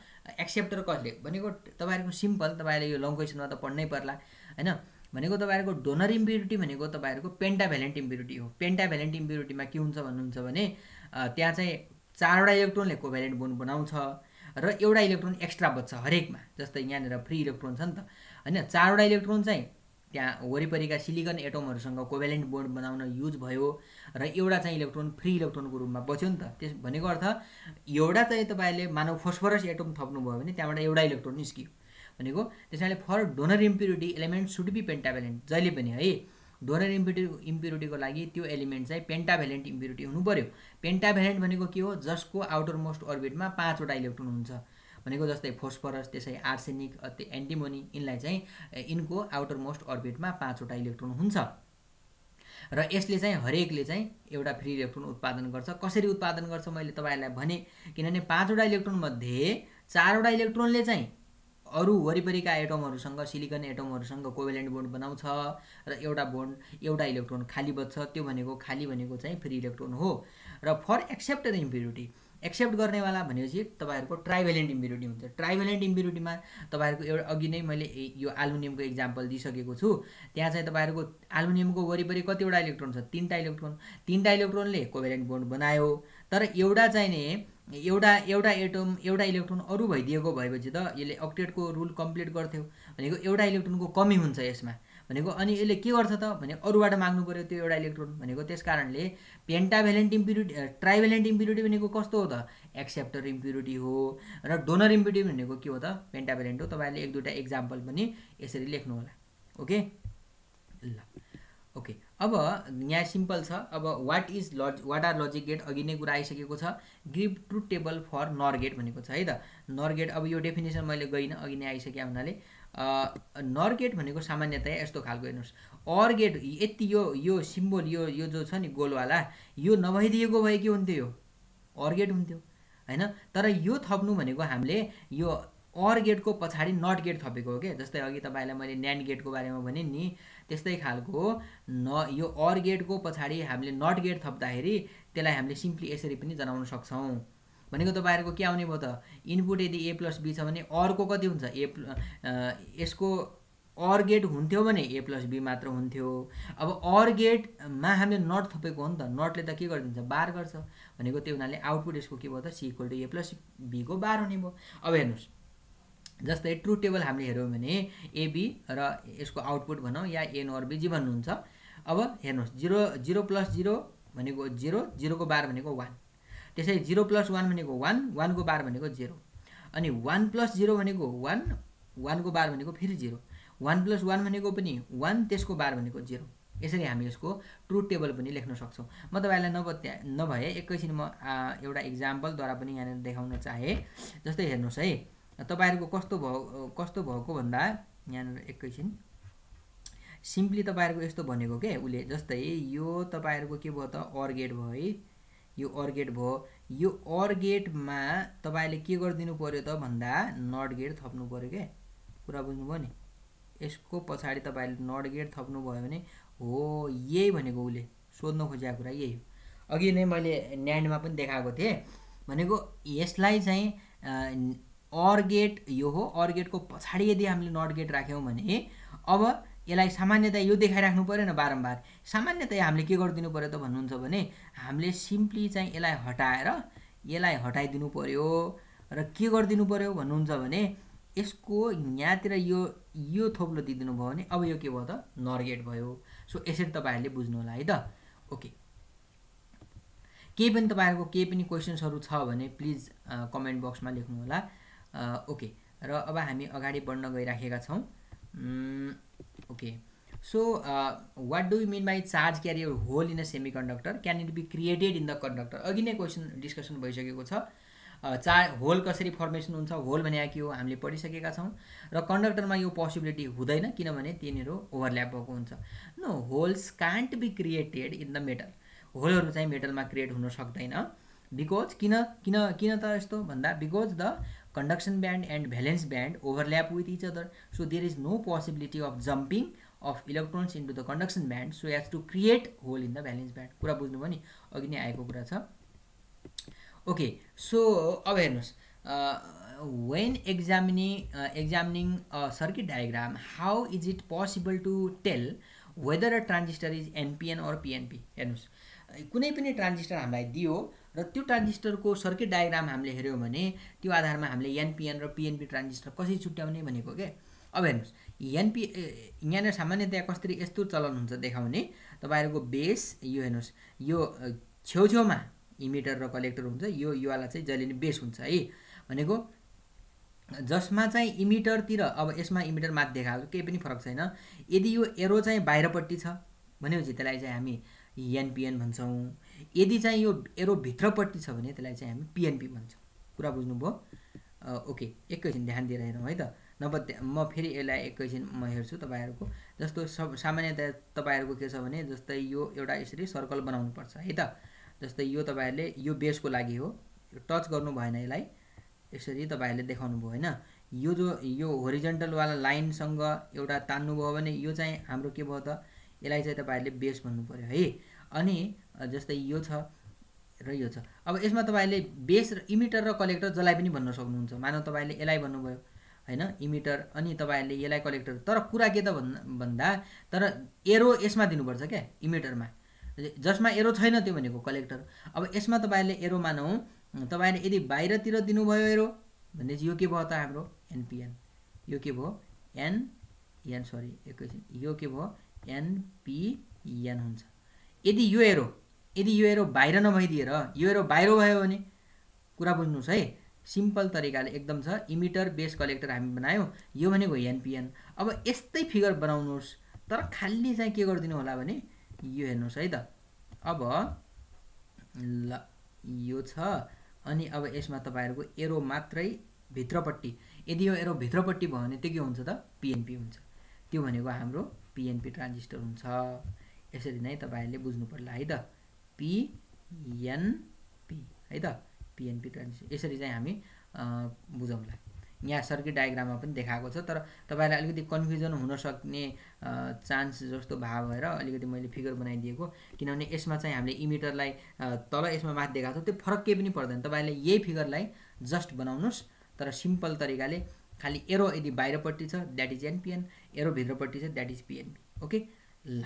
एक्सेप्टर कसले भनेको तपाईँहरूको सिम्पल तपाईँहरूले यो लङ क्वेसनमा त पढ्नै पर्ला होइन भनेको तपाईँहरूको डोनर इम्प्युरिटी भनेको तपाईँहरूको पेन्टाभ्यालेन्ट इम्प्युरिटी हो पेन्टाभ्यालेन्ट इम्प्युरिटीमा के हुन्छ भन्नुहुन्छ भने त्यहाँ चाहिँ चारवटा इलेक्ट्रोनले कोभ्यालेन्ट बोन बनाउँछ र एउटा इलेक्ट्रोन एक्स्ट्रा बच्छ हरेकमा जस्तै यहाँनिर फ्री इलेक्ट्रोन छ नि त होइन चारवटा इलेक्ट्रोन चाहिँ त्यहाँ वरिपरिका सिलिकन एटमहरूसँग कोभेलेन्ट बोन्ड बनाउन युज भयो र एउटा चाहिँ इलेक्ट्रोन फ्री इलेक्ट्रोनको रूपमा बच्यो नि त त्यस भनेको अर्थ एउटा चाहिँ तपाईँले मानव फोस्फरस एटम थप्नुभयो भने त्यहाँबाट एउटा इलेक्ट्रोन निस्कियो भनेको त्यस कारणले for donor impurity element should be pentavalent जहिले पनि है डोनर इम्प्युटी इम्प्युरिटीको लागि त्यो एलिमेन्ट चाहिँ पेन्टाभेलेन्ट इम्प्युरिटी हुनु पऱ्यो पेन्टाभेलेन्ट भनेको के हो जसको आउटर मोस्ट अर्बिटमा पाँचवटा इलेक्ट्रोन हुन्छ भनेको जस्तै फोस्फरस त्यसै आर्सेनिक त्यो एन्टिमोनी यिनलाई चाहिँ यिनको आउटर मोस्ट अर्बिटमा पाँचवटा इलेक्ट्रोन हुन्छ र यसले चाहिँ हरेकले चाहिँ एउटा फ्री इलेक्ट्रोन उत्पादन गर्छ कसरी उत्पादन गर्छ मैले तपाईँहरूलाई भने किनभने पाँचवटा इलेक्ट्रोनमध्ये चारवटा इलेक्ट्रोनले चाहिँ अरू वरिपरिका एटमहरूसँग सिलिकन एटमहरूसँग कोभेलेन्ट बोन्ड बनाउँछ र एउटा बोन्ड एउटा इलेक्ट्रोन खाली बज्छ त्यो भनेको खाली भनेको चाहिँ फ्री इलेक्ट्रोन हो र for accept the impurity accept गर्नेवाला भनेपछि तपाईँहरूको ट्राइभेलेन्ट इम्प्युरिटी हुन्छ ट्राइभेलेन्ट इम्प्युरिटीमा तपाईँहरूको एउटा अघि नै मैले यो आलुनियमको इक्जाम्पल दिइसकेको छु त्यहाँ चाहिँ तपाईँहरूको आलुनियमको वरिपरि कतिवटा इलेक्ट्रोन छ तिनवटा इलेक्ट्रोन तिनवटा इलेक्ट्रोनले कोभेलेन्ट बोन्ड बनायो तर एउटा चाहिँ नि एउटा एउटा एटम एउटा इलेक्ट्रोन अरू भइदिएको भएपछि त यसले अक्टेटको रुल कम्प्लिट गर्थ्यो भनेको एउटा इलेक्ट्रोनको कमी हुन्छ यसमा भनेको अनि यसले के गर्छ त भने अरूबाट माग्नु पऱ्यो त्यो एउटा इलेक्ट्रोन भनेको त्यस कारणले पेन्टाभेलेन्ट इम्प्युरिटी ट्राइभेलेन्ट इम्प्युरिटी भनेको कस्तो हो त एक्सेप्टर इम्प्युरिटी हो र डोनर इम्प्युरिटी भनेको के हो त पेन्टाभेलेन्ट हो तपाईँहरूले एक दुईवटा इक्जाम्पल पनि यसरी लेख्नु होला ओके ल ओके अब यहाँ सिम्पल छ अब वाट इज लज वाट आर लजिक गेट अघि नै कुरा आइसकेको छ give truth table for NOR gate भनेको छ है त नर गेट अब यो डेफिनेसन मैले गइनँ अघि नै आइसकेँ हुनाले नर गेट भनेको सामान्यतया यस्तो खालको हेर्नुहोस् अर गेट यति यो यो सिम्बोल यो यो जो छ नि गोलवाला यो नभइदिएको भए के हुन्थ्यो यो अर गेट हुन्थ्यो होइन तर यो थप्नु भनेको हामीले यो अर गेटको पछाडि नट गेट थपेको हो क्या जस्तै अघि तपाईँलाई मैले न्यान्ड गेटको बारेमा भने नि त्यस्तै खालको न यो अर गेटको पछाडि हामीले नट गेट थप्दाखेरि त्यसलाई हामीले सिम्पली यसरी पनि जनाउन सक्छौँ भनेको तपाईँहरूको के आउने भयो त इनपुट यदि ए प्लस बी छ भने अरको कति हुन्छ ए यसको अर गेट हुन्थ्यो भने ए प्लस बी मात्र हुन्थ्यो अब अर गेटमा हामीले नट थपेको हो नि त नटले त के गरिदिन्छ बार गर्छ भनेको त्यो हुनाले आउटपुट यसको के भयो त C equal to A plus बीको बार हुने भयो अब हेर्नुहोस् जस्तै ट्रु टेबल हामीले हेऱ्यौँ भने एबी र यसको आउटपुट भनौँ या एन अर बी जी भन्नुहुन्छ अब हेर्नुहोस् जिरो जिरो प्लस जिरो भनेको जिरो जिरोको बार भनेको वान त्यसै जिरो प्लस वान भनेको वान वानको बार भनेको जेरो अनि वान प्लस जिरो भनेको वान वानको बार भनेको फेरि जिरो वान प्लस वान भनेको पनि वान त्यसको बार भनेको जिरो यसरी हामी यसको ट्रुथ टेबल पनि लेख्न सक्छौँ म तपाईँलाई नबत्या नभए एकैछिन म एउटा इक्जाम्पलद्वारा पनि यहाँनिर देखाउन चाहेँ जस्तै हेर्नुहोस् है तपाईँहरूको कस्तो भयो कस्तो भएको भन्दा यहाँनिर एकैछिन सिम्पली तपाईँहरूको यस्तो भनेको के उसले जस्तै यो तपाईँहरूको के भयो त अर्गेट भयो है यो अर भयो यो अर्गेटमा गेटमा तपाईँले के गरिदिनु पऱ्यो त भन्दा नट गेट थप्नु पऱ्यो क्या कुरा बुझ्नुभयो नि यसको पछाडि तपाईँले नट गेट थप्नुभयो भने हो यही भनेको उसले सोध्न खोजेको कुरा यही हो अघि नै मैले न्यान्डमा पनि देखाएको थिएँ भनेको यसलाई चाहिँ अर्गेट यो हो अर्गेटको पछाडि यदि हामीले नट गेट राख्यौँ भने अब यसलाई सामान्यतया यो देखाइराख्नु परेन बारम्बार सामान्यतया हामीले के गरिदिनु पऱ्यो त भन्नुहुन्छ भने हामीले सिम्पली चाहिँ यसलाई हटाएर यसलाई हटाइदिनु पऱ्यो र के गरिदिनु पऱ्यो भन्नुहुन्छ भने यसको यहाँतिर यो यो थोप्लो दिइदिनु भयो भने अब यो के भयो त नर्गेट भयो सो यसरी तपाईँहरूले बुझ्नु होला है त ओके केही पनि तपाईँहरूको केही पनि क्वेसन्सहरू छ भने प्लिज कमेन्ट बक्समा लेख्नु होला ओके र अब हामी अगाडि बढ्न गइराखेका छौँ okay so what do mean by charge mean by charge hole in a in a be created in the created अघि नै क्वेसन डिस्कसन भइसकेको छ चार uh, होल कसरी फर्मेसन हुन्छ होल भने के हो हामीले पढिसकेका छौँ र कन्डक्टरमा यो पोसिबिलिटी हुँदैन किनभने त्यहाँनिर ओभरल्याप भएको हुन्छ no holes can't be created in the metal होलहरू चाहिँ मेटलमा क्रिएट हुन सक्दैन बिकज किन किन किन त यस्तो भन्दा because the conduction band and valence band overlap with each other so there is no possibility of jumping of electrons into the conduction band so has to create hole in the valence band कुरा बुझ्नुभयो नि अघि नै आएको कुरा छ okay so अब हेर्नुहोस् वेन एक्जामिनि examining circuit diagram how is it possible to tell whether a transistor is NPN or PNP हेर्नुहोस् कुनै पनि ट्रान्जिस्टर हामीलाई दियो र त्यो ट्रान्जिस्टरको सर्किट डायग्राम हामीले हेऱ्यौँ भने त्यो आधारमा हामीले एनपिएन र पिएनपी ट्रान्जिस्टर कसरी छुट्याउने भनेको के अब हेर्नुहोस् एनपी यहाँनिर सामान्यतया कसरी यस्तो चलन हुन्छ देखाउने तपाईँहरूको बेस यो हेर्नुहोस् यो छेउछेउमा इमिटर र कलेक्टर हुन्छ यो युवालाई चाहिँ जहिले नै बेस हुन्छ है भनेको जसमा चाहिँ इमिटरतिर अब यसमा इमिटर माथि देखाएको केही पनि फरक छैन यदि यो एरो चाहिँ बाहिरपट्टि छ भनेपछि त्यसलाई चाहिँ हामी एनपिएन e भन्छौँ यदि चाहिँ यो एरो भित्रपट्टि छ भने त्यसलाई चाहिँ हामी पिएनपी भन्छौँ कुरा बुझ्नुभयो ओके एकैछिन ध्यान दिएर हेरौँ है त नभए म फेरि यसलाई एकैछिन म हेर्छु तपाईँहरूको जस्तो सब सामान्यतया तपाईँहरूको के छ भने जस्तै यो एउटा यसरी सर्कल बनाउनुपर्छ है त जस्तै यो तपाईँहरूले यो बेसको लागि हो यो टच गर्नु भएन यसलाई यसरी तपाईँहरूले देखाउनु भयो होइन यो जो यो होरिजेन्टलवाला लाइनसँग एउटा तान्नुभयो भने यो चाहिँ हाम्रो के भयो त यसलाई चाहिँ तपाईँहरूले बेस भन्नु पऱ्यो है अनि जस्तै यो छ र यो छ अब यसमा तपाईँले बेस र इमिटर र कलेक्टर जसलाई पनि भन्न सक्नुहुन्छ मानव तपाईँले यसलाई भन्नुभयो होइन इमिटर अनि तपाईँहरूले यसलाई कलेक्टर तर कुरा के त भन् भन्दा तर एरो यसमा दिनुपर्छ क्या इमिटरमा जसमा एरो छैन त्यो भनेको कलेक्टर अब यसमा तपाईँहरूले एरो मानौँ तपाईँले यदि बाहिरतिर दिनुभयो एरो भनेपछि यो के भयो त हाम्रो एनपिएन यो के भयो एन एन सरी एकैछिन यो के भयो एनपिएन हुन्छ यदि यो एरो यदि यो एरो बाहिर नभइदिएर यो एरो बाहिर भयो भने कुरा बुझ्नुहोस् है सिम्पल तरिकाले एकदम छ इमिटर बेस कलेक्टर हामी बनायौँ यो भनेको एनपिएन अब यस्तै फिगर बनाउनुहोस् तर खालि चाहिँ के गरिदिनु होला भने यो हेर्नुहोस् है त अब ल यो छ अनि अब यसमा तपाईँहरूको एरो मात्रै भित्रपट्टि यदि यो एरो भित्रपट्टि भयो भने त्यो के हुन्छ त पिएनपी हुन्छ त्यो भनेको हाम्रो पिएनपी ट्रान्जिस्टर हुन्छ यसरी नै तपाईँहरूले बुझ्नु पर्ला है त पिएनपी है त पिएनपी ट्रान्जिस्टर यसरी चाहिँ हामी बुझौँला यहाँ सर्किट डायग्राममा पनि देखाएको छ तर तपाईँलाई अलिकति कन्फ्युजन हुनसक्ने चान्स जस्तो भाव भएर अलिकति मैले फिगर बनाइदिएको किनभने यसमा चाहिँ हामीले इमिटरलाई तल यसमा माथि देखाएको छ त्यो फरक केही पनि पर्दैन तपाईँले यही फिगरलाई जस्ट बनाउनुहोस् तर सिम्पल तरिकाले खालि एरो यदि बाहिरपट्टि छ द्याट इज एनपिएन एरो भित्रपट्टि छ द्याट इज पिएनपी ओके ल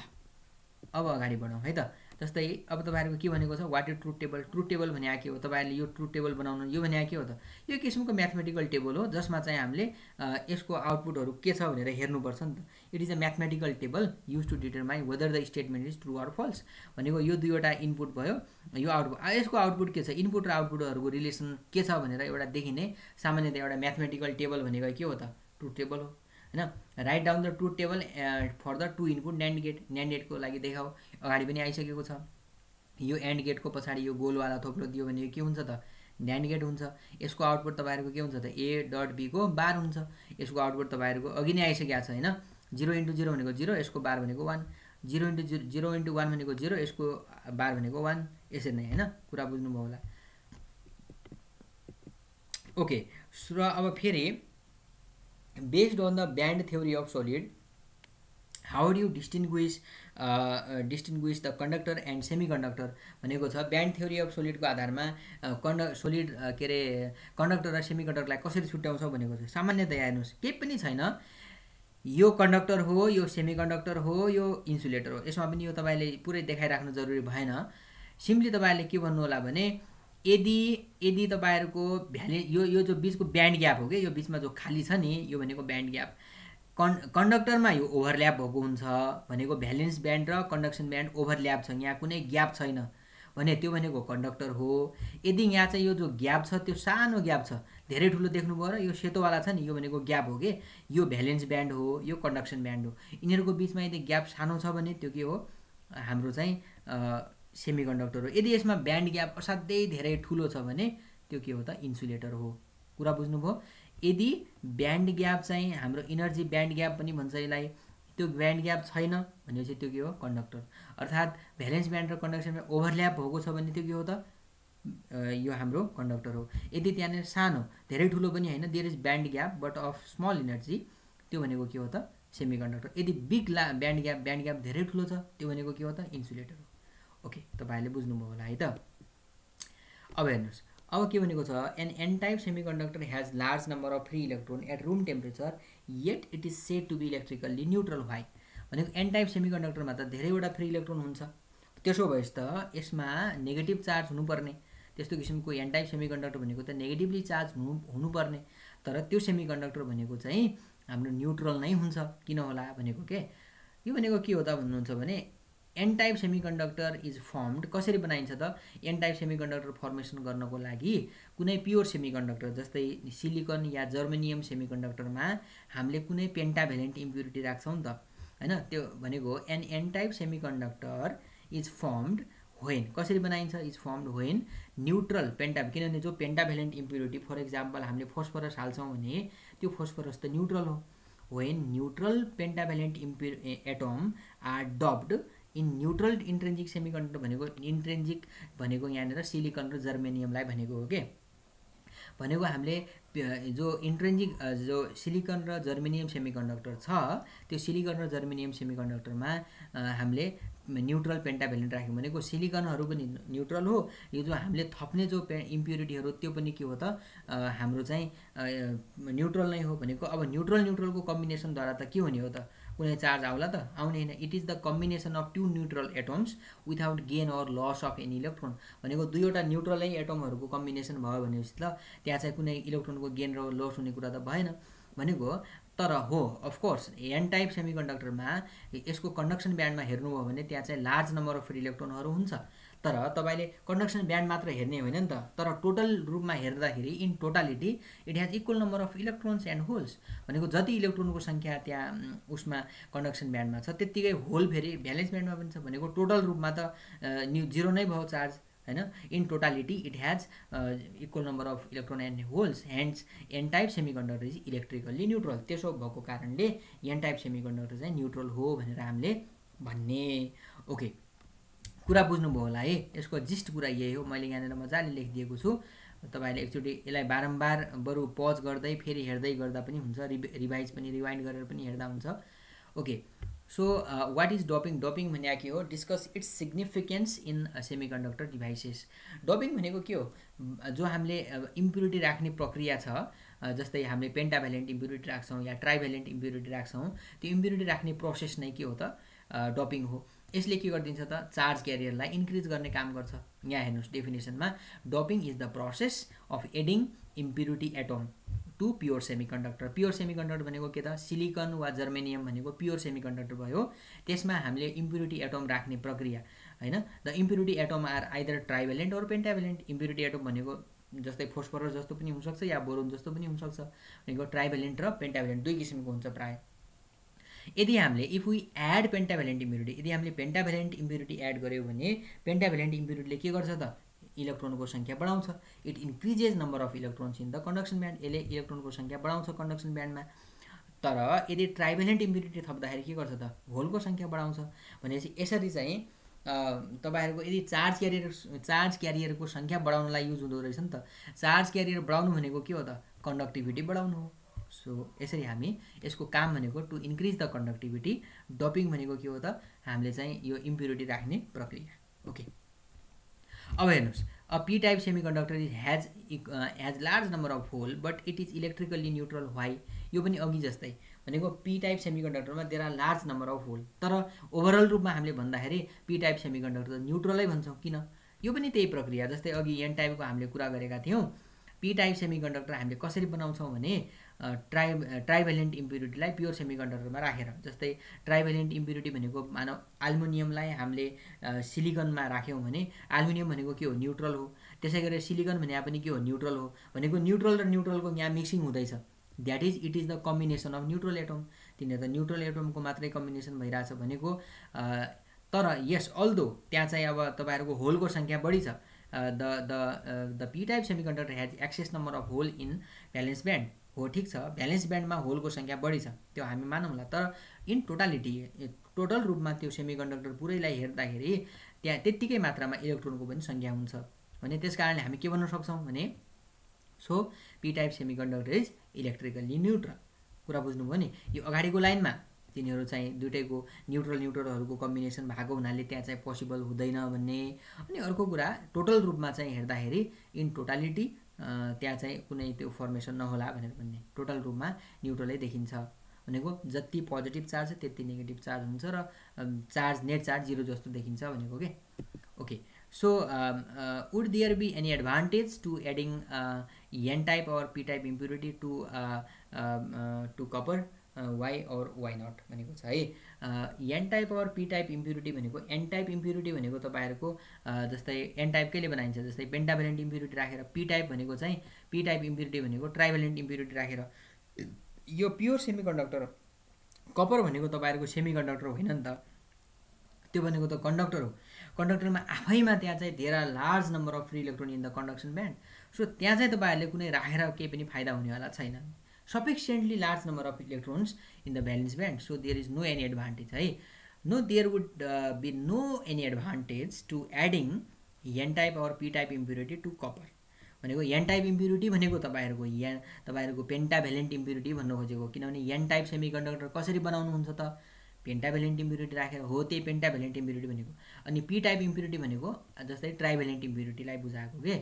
अब अगाडि बढौँ है त जस्तै अब तपाईँहरूको के भनेको छ what is truth table truth table भने के हो तपाईँहरूले यो ट्रुथ टेबल बनाउनु यो भने के हो त यो किसिमको म्याथमेटिकल टेबल हो जसमा चाहिँ हामीले यसको आउटपुटहरू के छ भनेर हेर्नुपर्छ नि त it is a mathematical table use to determine whether the statement is true or false भनेको यो दुईवटा इनपुट भयो यो आउटपुट यसको आउटपुट के छ इनपुट र आउटपुटहरूको रिलेसन के छ भनेर एउटा देखिने सामान्यतया एउटा म्याथमेटिकल टेबल भनेको के हो त ट्रुथ टेबल हो होइन write down the two table for the two input NAND gate NAND गेटको लागि देखाऊ अगाडि पनि आइसकेको छ यो एन्ड गेटको पछाडि यो गोलवाला थोप्रो दियो भने यो के हुन्छ त न्यान्ड गेट हुन्छ यसको आउटपुट तपाईँहरूको के हुन्छ त ए डट बीको बार हुन्छ यसको आउटपुट तपाईँहरूको अघि नै आइसकेको छ होइन जिरो इन्टु जिरो भनेको जिरो यसको बार भनेको one zero into zero zero into one भनेको जिरो यसको बार भनेको वान यसरी नै होइन कुरा बुझ्नुभयो होला ओके र अब फेरि based on the band theory of solid how do distinguish distinguish the conductor and semiconductor भनेको छ ब्यान्ड थ्योरी अफ सोलिडको आधारमा कन्ड uh, सोलिड uh, के अरे कन्डक्टर र सेमी कन्डक्टरलाई कसरी छुट्याउँछ भनेको छ सामान्यतया हेर्नुहोस् केही पनि छैन यो कन्डक्टर हो यो सेमी कन्डक्टर हो यो इन्सुलेटर हो यसमा पनि यो तपाईँले पुरै देखाइराख्नु जरुरी भएन सिम्पली तपाईँहरूले के भन्नु होला भने यदि यदि तपाईँहरूको भ्याले यो यो जो बिचको ब्यान्ड ग्याप हो कि यो बिचमा जो खाली छ नि यो भनेको ब्यान्ड ग्याप कन् कन्डक्टरमा यो ओभरल्याप भएको हुन्छ भनेको भ्यालेन्स ब्यान्ड र कन्डक्सन ब्यान्ड ओभरल्याप छ यहाँ कुनै ग्याप छैन भने त्यो भनेको कन्डक्टर हो यदि यहाँ चाहिँ यो जो ग्याप छ त्यो सानो ग्याप छ धेरै ठुलो देख्नुभयो र यो सेतोवाला छ नि यो भनेको ग्याप हो कि यो भ्यालेन्स ब्यान्ड हो यो कन्डक्सन ब्यान्ड हो यिनीहरूको बिचमा यदि ग्याप सानो छ भने त्यो के हो हाम्रो चाहिँ सेमी कन्डक्टर हो यदि यसमा ब्यान्ड ग्याप असाध्यै धेरै ठुलो छ भने त्यो के हो त इन्सुलेटर हो कुरा बुझ्नुभयो यदि ब्यान्ड ग्याप चाहिँ हाम्रो इनर्जी ब्यान्ड ग्याप पनि भन्छ यसलाई त्यो ब्यान्ड ग्याप छैन भनेपछि त्यो के हो कन्डक्टर अर्थात् भ्यालेन्स ब्यान्ड र कन्डक्टरमा ओभरल्याप भएको छ भने त्यो के हो त यो हाम्रो कन्डक्टर हो यदि त्यहाँनिर सानो धेरै ठुलो पनि होइन there is band gap but of small energy त्यो भनेको के हो त सेमी कन्डक्टर यदि बिग ला ब्यान्ड ग्याप ब्यान्ड ग्याप धेरै ठुलो छ त्यो भनेको के हो त इन्सुलेटर हो ओके तपाईँहरूले बुझ्नुभयो होला है त अब हेर्नुहोस् अब के भनेको छ an N type semiconductor has large number of free electron at room temperature yet it is said to be electrically neutral why भनेको एन टाइप सेमी कन्डक्टरमा त धेरैवटा फ्री इलेक्ट्रोन हुन्छ त्यसो भएपछि त यसमा नेगेटिभ चार्ज हुनुपर्ने त्यस्तो किसिमको एन टाइप सेमी कन्डक्टर भनेको त नेगेटिभली चार्ज हुनु हुनुपर्ने तर त्यो सेमी कन्डक्टर भनेको चाहिँ हाम्रो न्युट्रल नै हुन्छ किन होला भनेको के यो भनेको के हो त भन्नुहुन्छ भने an type semiconductor is formed कसरी बनाइन्छ त N type semiconductor formation गर्नको लागि कुनै प्योर सेमी कन्डक्टर जस्तै सिलिकन या जर्मेनियम सेमी कन्डक्टरमा हामीले कुनै पेन्टाभेलेन्ट इम्प्युरिटी राख्छौँ नि त होइन त्यो भनेको an N type semiconductor is formed होइन कसरी बनाइन्छ इज फर्म्ड होइन न्युट्रल पेन्टा किनभने जो पेन्टाभेलेन्ट इम्प्युरिटी फर इक्जाम्पल हामीले फोस्फरस हाल्छौँ भने त्यो फोस्फरस त न्युट्रल हो होइन न्युट्रल पेन्टाभेलेन्ट इम्प्यु atom are doped in neutral intrinsic semiconductor भनेको इन्ट्रेन्जिक भनेको यहाँनिर सिलिकन र जर्मेनियमलाई भनेको हो कि भनेको हामीले जो इन्ट्रेन्जिक जो सिलिकन र जर्मेनियम सेमिकन्डक्टर छ त्यो सिलिकन र जर्मेनियम मा हामीले न्युट्रल पेन्टाभेलेन्ट राख्यौँ भनेको सिलिकनहरू पनि न्युट्रल हो यो जो हामीले थप्ने जो पे इम्प्युरिटीहरू त्यो पनि के हो त हाम्रो चाहिँ न्युट्रल नै हो भनेको अब न्युट्रल न्युट्रलको कम्बिनेसनद्वारा त के हुने हो त कुनै चार्ज आउला त आउने होइन it is the combination of two neutral atoms without gain or loss of any electron भनेको दुईवटा न्युट्रलै एटमहरूको कम्बिनेसन भयो भनेपछि त त्यहाँ चाहिँ कुनै इलेक्ट्रोनको गेन र लस हुने कुरा त भएन भनेको तर हो अफकोर्स एन टाइप सेमी कन्डक्टरमा यसको कन्डक्सन ब्यान्डमा हेर्नुभयो भने त्यहाँ चाहिँ लार्ज नम्बर अफ फ्री इलेक्ट्रोनहरू हुन्छ तर तपाईँले कन्डक्सन ब्यान्ड मात्र हेर्ने होइन नि त तर टोटल रूपमा हेर्दाखेरि in totality it has equal number of electrons and holes भनेको जति इलेक्ट्रोनको सङ्ख्या त्यहाँ उसमा कन्डक्सन ब्यान्डमा छ त्यत्तिकै होल फेरि ब्यालेन्स ब्यान्डमा पनि छ भनेको टोटल रूपमा त न्यु जिरो नै भयो चार्ज होइन in totality it has equal number of electron and holes hence N type semiconductor is electrically neutral त्यसो भएको कारणले एन टाइप सेमी कन्डक्टर चाहिँ न्युट्रल हो भनेर हामीले भन्ने ओके कुरा बुझ्नुभयो होला है यसको जिस्ट कुरा यही हो मैले यहाँनिर मजाले लेखिदिएको छु तपाईँहरूले एकचोटि यसलाई बारम्बार बरु पज गर्दै फेरि हेर्दै गर्दा पनि हुन्छ रि रिभाइज पनि रिवाइन्ड गरेर पनि हेर्दा हुन्छ okay so what is doping doping भनेको के हो discuss its significance in semiconductor devices doping भनेको के हो जो हामीले इम्प्युरिटी राख्ने प्रक्रिया छ जस्तै हामीले पेन्टाभ्यालेन्ट इम्प्युरिटी राख्छौँ या ट्राइभ्यालेन्ट इम्प्युरिटी राख्छौँ त्यो इम्प्युरिटी राख्ने प्रोसेस नै के हो त डपिङ हो यसले के गरिदिन्छ त चार्ज क्यारियरलाई इन्क्रिज गर्ने काम गर्छ यहाँ हेर्नुहोस् डेफिनेसनमा doping is the process of adding impurity atom to pure semiconductor pure semiconductor भनेको के त सिलिकन वा जर्मेनियम भनेको प्योर सेमी कन्डक्टर भयो त्यसमा हामीले इम्प्युरिटी एटम राख्ने प्रक्रिया होइन the impurity atom are either trivalent अरू पेन्टाभेलेन्ट इम्प्युरिटी एटम भनेको जस्तै फोस्फोरस जस्तो पनि हुनसक्छ या बोरोन जस्तो पनि हुनसक्छ भनेको ट्राइभेलेन्ट र पेन्टाभेलेन्ट दुई किसिमको हुन्छ प्रायः यदि हामीले if we add pentavalent impurity यदि हामीले पेन्टाभ्यालेन्ट इम्प्युरिटी एड गऱ्यौँ भने पेन्टाभ्यालेन्ट इम्प्युरिटीले के गर्छ त इलेक्ट्रोनको सङ्ख्या बढाउँछ it increases number of electrons in the conduction band यसले इलेक्ट्रोनको सङ्ख्या बढाउँछ कन्डक्सन ब्यान्डमा तर यदि ट्राइभेलेन्ट इम्प्युरिटी थप्दाखेरि के गर्छ त होलको सङ्ख्या बढाउँछ भनेपछि यसरी चाहिँ तपाईँहरूको यदि चार्ज क्यारियर चार्ज क्यारियरको सङ्ख्या बढाउनलाई युज हुँदो रहेछ नि त चार्ज क्यारियर बढाउनु भनेको के हो त कन्डक्टिभिटी बढाउनु हो सो यसरी हामी यसको काम भनेको to increase the conductivity doping भनेको के हो त हामीले चाहिँ यो इम्प्युरिटी राख्ने प्रक्रिया ओके अब हेर्नुहोस् a p type semiconductor is has has large number of hole but it is electrically neutral why यो पनि अघि जस्तै भनेको पी टाइप सेमी कन्डक्टरमा there are large number of hole तर ओभरअल रूपमा हामीले भन्दाखेरि पी टाइप सेमी कन्डक्टर न्युट्रलै भन्छौँ किन यो पनि त्यही प्रक्रिया जस्तै अघि एन टाइपको हामीले कुरा गरेका थियौँ पी टाइप सेमी कन्डक्टर हामीले कसरी बनाउँछौँ भने ट्राइ ट्राइभेलेन्ट इम्प्युरिटीलाई प्योर सेमिकन्डक्टरमा राखेर जस्तै ट्राइभेलेन्ट इम्प्युरिटी भनेको मानव आल्मुनियमलाई हामीले सिलिकनमा राख्यौँ भने आल्मुनियम भनेको के हो न्युट्रल हो त्यसै गरेर सिलिकन भने पनि के हो न्युट्रल हो भनेको न्युट्रल र न्युट्रलको यहाँ मिक्सिङ हुँदैछ that is it is the combination of neutral atom तिनीहरू त न्युट्रल एटमको मात्रै कम्बिनेसन भइरहेछ भनेको तर यस अल्दो त्यहाँ चाहिँ अब तपाईँहरूको होलको सङ्ख्या बढी छ the the the p type semiconductor has excess number of hole in valence band हो ठिक छ भ्यालेन्स ब्यान्डमा होलको सङ्ख्या बढी छ त्यो हामी मानौँला तर इन टोटालिटी टोटल रूपमा त्यो सेमी कन्डक्टर पुरैलाई हेर्दाखेरि त्यहाँ त्यत्तिकै मात्रामा इलेक्ट्रोनको पनि सङ्ख्या हुन्छ भने त्यस कारणले हामी के भन्न सक्छौँ भने so p type semiconductor is electrically neutral कुरा बुझ्नुभयो नि यो अगाडिको लाइनमा तिनीहरू चाहिँ दुइटैको न्युट्रल न्युट्रलहरूको कम्बिनेसन भएको हुनाले त्यहाँ चाहिँ पोसिबल हुँदैन भन्ने अनि अर्को कुरा टोटल रूपमा चाहिँ हेर्दाखेरि इन टोटालिटी त्यहाँ चाहिँ कुनै त्यो फर्मेसन नहोला भनेर भन्ने टोटल रूपमा न्युट्रलै देखिन्छ भनेको जति पोजिटिभ चार्ज छ त्यति नेगेटिभ चार्ज हुन्छ र चार्ज नेट चार्ज जिरो जस्तो देखिन्छ भनेको के okay so would there be any advantage to adding n type or p type impurity to to copper why or why not भनेको छ है n type or p type impurity भनेको an type impurity भनेको तपाईँहरूको जस्तै n टाइपकैले बनाइन्छ जस्तै पेन्टाभेलेन्ट इम्प्युरिटी राखेर पी टाइप भनेको चाहिँ पी टाइप इम्प्युरिटी भनेको ट्राइभेलेन्ट इम्प्युरिटी राखेर यो प्योर सेमी कन्डक्टर कपर भनेको तपाईँहरूको सेमी कन्डक्टर होइन नि त त्यो भनेको त कन्डक्टर हो कन्डक्टरमा आफैमा त्यहाँ चाहिँ धेरै large number of free electron in the conduction band so त्यहाँ चाहिँ तपाईँहरूले कुनै राखेर केही पनि फाइदा हुनेवाला छैन sufficiently large number of electrons in the valence band so there is no any advantage hai no there would uh, be no any advantage to adding n type or p type impurity to copper bhaneko n भनेको an type impurity भनेको तपाईँहरूको या तपाईँहरूको pentavalent impurity impurity khojeko kina bhane n type semiconductor kasari banaunu huncha ta pentavalent impurity राखेर हो त्यही पेन्टाभ्यालेन्ट impurity भनेको अनि पी टाइप इम्प्युरिटी भनेको जस्तै ट्राइभेलेन्ट इम्प्युरिटीलाई बुझाएको के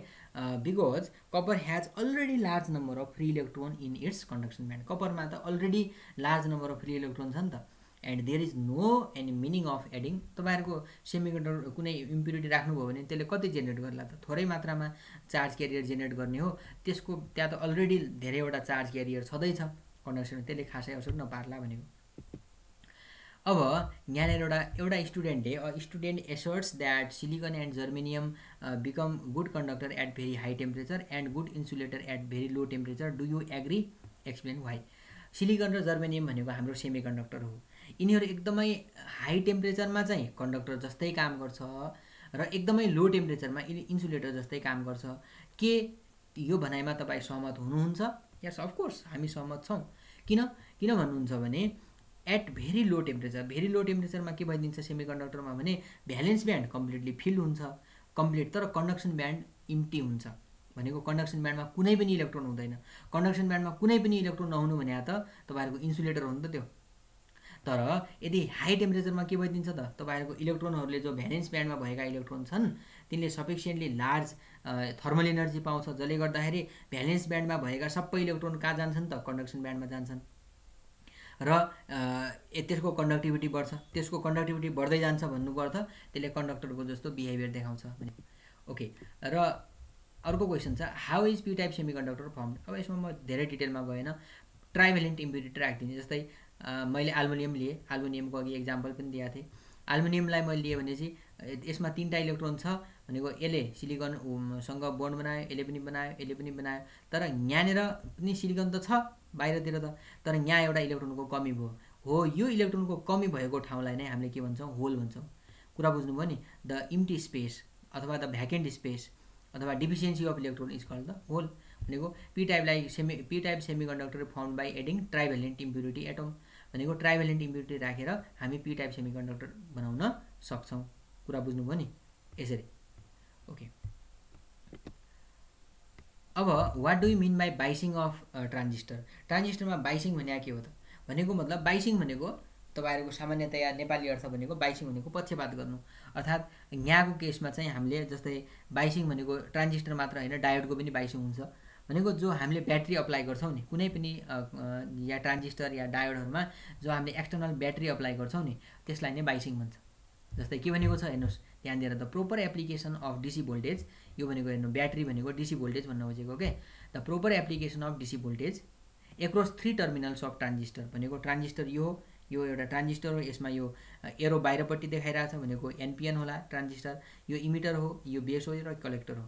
because copper has already large number of free electron in its conduction band कपरमा त already large number of free electron छ नि त and there is no any meaning of adding तपाईँहरूको सेमिकन्डक्टर कुनै इम्प्युरिटी राख्नुभयो भने त्यसले कति जेनेरेट गर्ला त थोरै मात्रामा चार्ज क्यारियर जेनेरेट गर्ने हो त्यसको त्यहाँ त अलरेडी धेरैवटा चार्ज क्यारियर छँदैछ कन्डक्सन त्यसले खासै असर नपार्ला भनेको अब यहाँनिर एउटा एउटा स्टुडेन्टले student asserts that silicon and germanium become good conductor at very high temperature and good insulator at very low temperature do you agree explain why silicon र जर्मेनियम भनेको हाम्रो सेमी कन्डक्टर हो यिनीहरू एकदमै हाई टेम्परेचरमा चाहिँ कन्डक्टर जस्तै काम गर्छ र एकदमै लो टेम्परेचरमा यिनी इन्सुलेटर जस्तै काम गर्छ के यो भनाइमा तपाईँ सहमत हुनुहुन्छ यस अफकोर्स हामी सहमत छौँ किन किन भन्नुहुन्छ भने at very low temperature very low टेम्परेचरमा के भइदिन्छ सेमी कन्डक्टरमा भने भ्यालेन्स ब्यान्ड कम्प्लिटली फिल हुन्छ कम्प्लिट तर कन्डक्सन ब्यान्ड इम्टी हुन्छ भनेको कन्डक्सन ब्यान्डमा कुनै पनि इलेक्ट्रोन हुँदैन कन्डक्सन ब्यान्डमा कुनै पनि इलेक्ट्रोन नहुनु भने त तपाईँहरूको इन्सुलेटर हो नि त त्यो तर यदि हाई टेम्परेचरमा के भइदिन्छ त तपाईँहरूको इलेक्ट्रोनहरूले जो भ्यालेन्स ब्यान्डमा भएका इलेक्ट्रोन छन् तिनले सफिसियन्टली लार्ज थर्मल इनर्जी पाउँछ जसले गर्दाखेरि भ्यालेन्स ब्यान्डमा भएका सबै इलेक्ट्रोन कहाँ जान्छन् त कन्डक्सन ब्यान्डमा जान्छन् र त्यसको कन्डक्टिभिटी बढ्छ त्यसको कन्डक्टिभिटी बढ्दै जान्छ भन्नुपर्छ त्यसले कन्डक्टरको जस्तो बिहेभियर देखाउँछ भने ओके र अर्को क्वेसन छ how is p type semiconductor form अब यसमा म धेरै डिटेलमा गएन ट्राइभेलेन्ट इम्प्युरिटी राखिदिने जस्तै मैले आल्मुनियम लिएँ आल्मुनियमको अघि एक्जाम्पल पनि दिएको थिएँ आल्मुनियमलाई मैले लिएँ भनेपछि यसमा तिनवटा इलेक्ट्रोन छ भनेको यसले सिलिकनसँग बोन्ड बनायो यसले पनि बनायो यसले पनि बनायो तर यहाँनिर पनि सिलिकन त छ बाहिरतिर त तर यहाँ एउटा इलेक्ट्रोनको कमी भयो हो यो इलेक्ट्रोनको कमी भएको ठाउँलाई नै हामीले के भन्छौँ होल भन्छौँ कुरा बुझ्नुभयो नि द इम्टी स्पेस अथवा द भ्याकेन्ट स्पेस अथवा deficiency of electron is called the hole भनेको पी टाइपलाई semi p type semiconductor found by adding trivalent impurity atom भनेको ट्राइभेलेन्ट इम्प्युरिटी राखेर हामी पी टाइप सेमी कन्डक्टर बनाउन सक्छौँ कुरा बुझ्नुभयो नि यसरी ओके अब what do you mean by biasing of transistor ट्रान्जिस्टरमा बाइसिङ भने के हो त भनेको मतलब बाइसिङ भनेको तपाईँहरूको सामान्यतया नेपाली अर्थ भनेको बाइसिङ भनेको पक्षपात गर्नु अर्थात् यहाँको केसमा चाहिँ हामीले जस्तै बाइसिङ भनेको ट्रान्जिस्टर मात्र होइन डायोडको पनि बाइसिङ हुन्छ भनेको जो हामीले ब्याट्री अप्लाई गर्छौँ नि कुनै पनि या ट्रान्जिस्टर या डायोडहरूमा जो हामीले एक्सटर्नल ब्याट्री अप्लाई गर्छौँ नि त्यसलाई नै बाइसिङ भन्छ जस्तै के भनेको छ हेर्नुहोस् ध्यान दिएर the proper application of DC voltage यो भनेको हेर्नु ब्याट्री भनेको डिसी भोल्टेज भन्न खोजेको के the proper application of DC voltage across three terminals of transistor भनेको ट्रान्जिस्टर यो यो एउटा ट्रान्जिस्टर हो यसमा यो एरो बाहिरपट्टि देखाइरहेको छ भनेको एनपिएन होला ट्रान्जिस्टर यो इमिटर हो यो बेस हो र कलेक्टर हो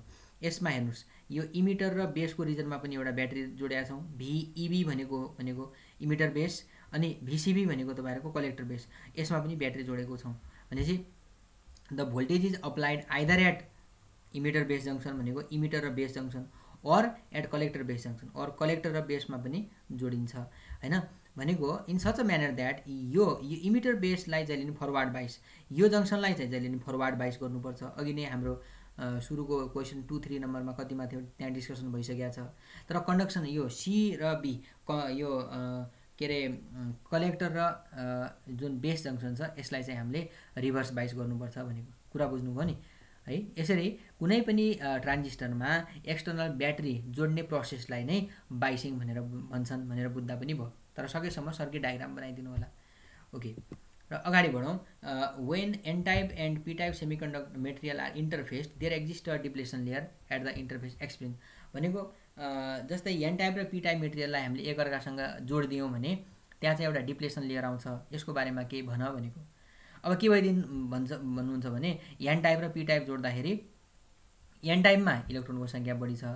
यसमा हेर्नुहोस् यो इमिटर र बेसको रिजनमा पनि एउटा ब्याट्री जोडेका छौँ भिइबी e भनेको भनेको इमिटर बेस अनि भिसिबी भनेको तपाईँहरूको कलेक्टर बेस यसमा पनि ब्याट्री जोडेको छौँ भनेपछि the voltage is applied either at emitter base junction भनेको इमिटर र base junction or at collector base junction or collector र बेसमा पनि जोडिन्छ होइन भनेको in such a manner that यो यो इमिटर बेसलाई जहिले पनि फरवार्ड बाइस यो जङ्सनलाई चाहिँ जहिले पनि फरवार्ड बाइस गर्नुपर्छ अघि नै हाम्रो सुरुको क्वेसन टू थ्री नम्बरमा कतिमा थियो त्यहाँ डिस्कसन भइसकेको छ तर कन्डक्सन यो सी र बी क यो के अरे कलेक्टर र जुन बेस जङ्सन छ यसलाई चाहिँ हामीले रिभर्स बाइस गर्नुपर्छ भनेको कुरा बुझ्नुभयो नि है यसरी कुनै पनि ट्रान्जिस्टरमा एक्सटर्नल ब्याट्री जोड्ने प्रोसेसलाई नै बाइसिङ भनेर भन्छन् भनेर बुझ्दा पनि भयो तर सकेसम्म सर्किट डायग्राम बनाइदिनु होला ओके र अगाडि बढौँ when n type and p type semiconductor material are interface there exist depletion layer at the interface explain भनेको जस्तै एन टाइप र पी टाइप मेटेरियललाई हामीले एकअर्कासँग जोडिदियौँ भने त्यहाँ चाहिँ एउटा डिप्लेसन लिएर आउँछ यसको बारेमा केही भन भनेको अब के भइदिनु भन्छ भन्नुहुन्छ भने एन टाइप र पी टाइप जोड्दाखेरि एन टाइपमा इलेक्ट्रोनको सङ्ख्या बढी छ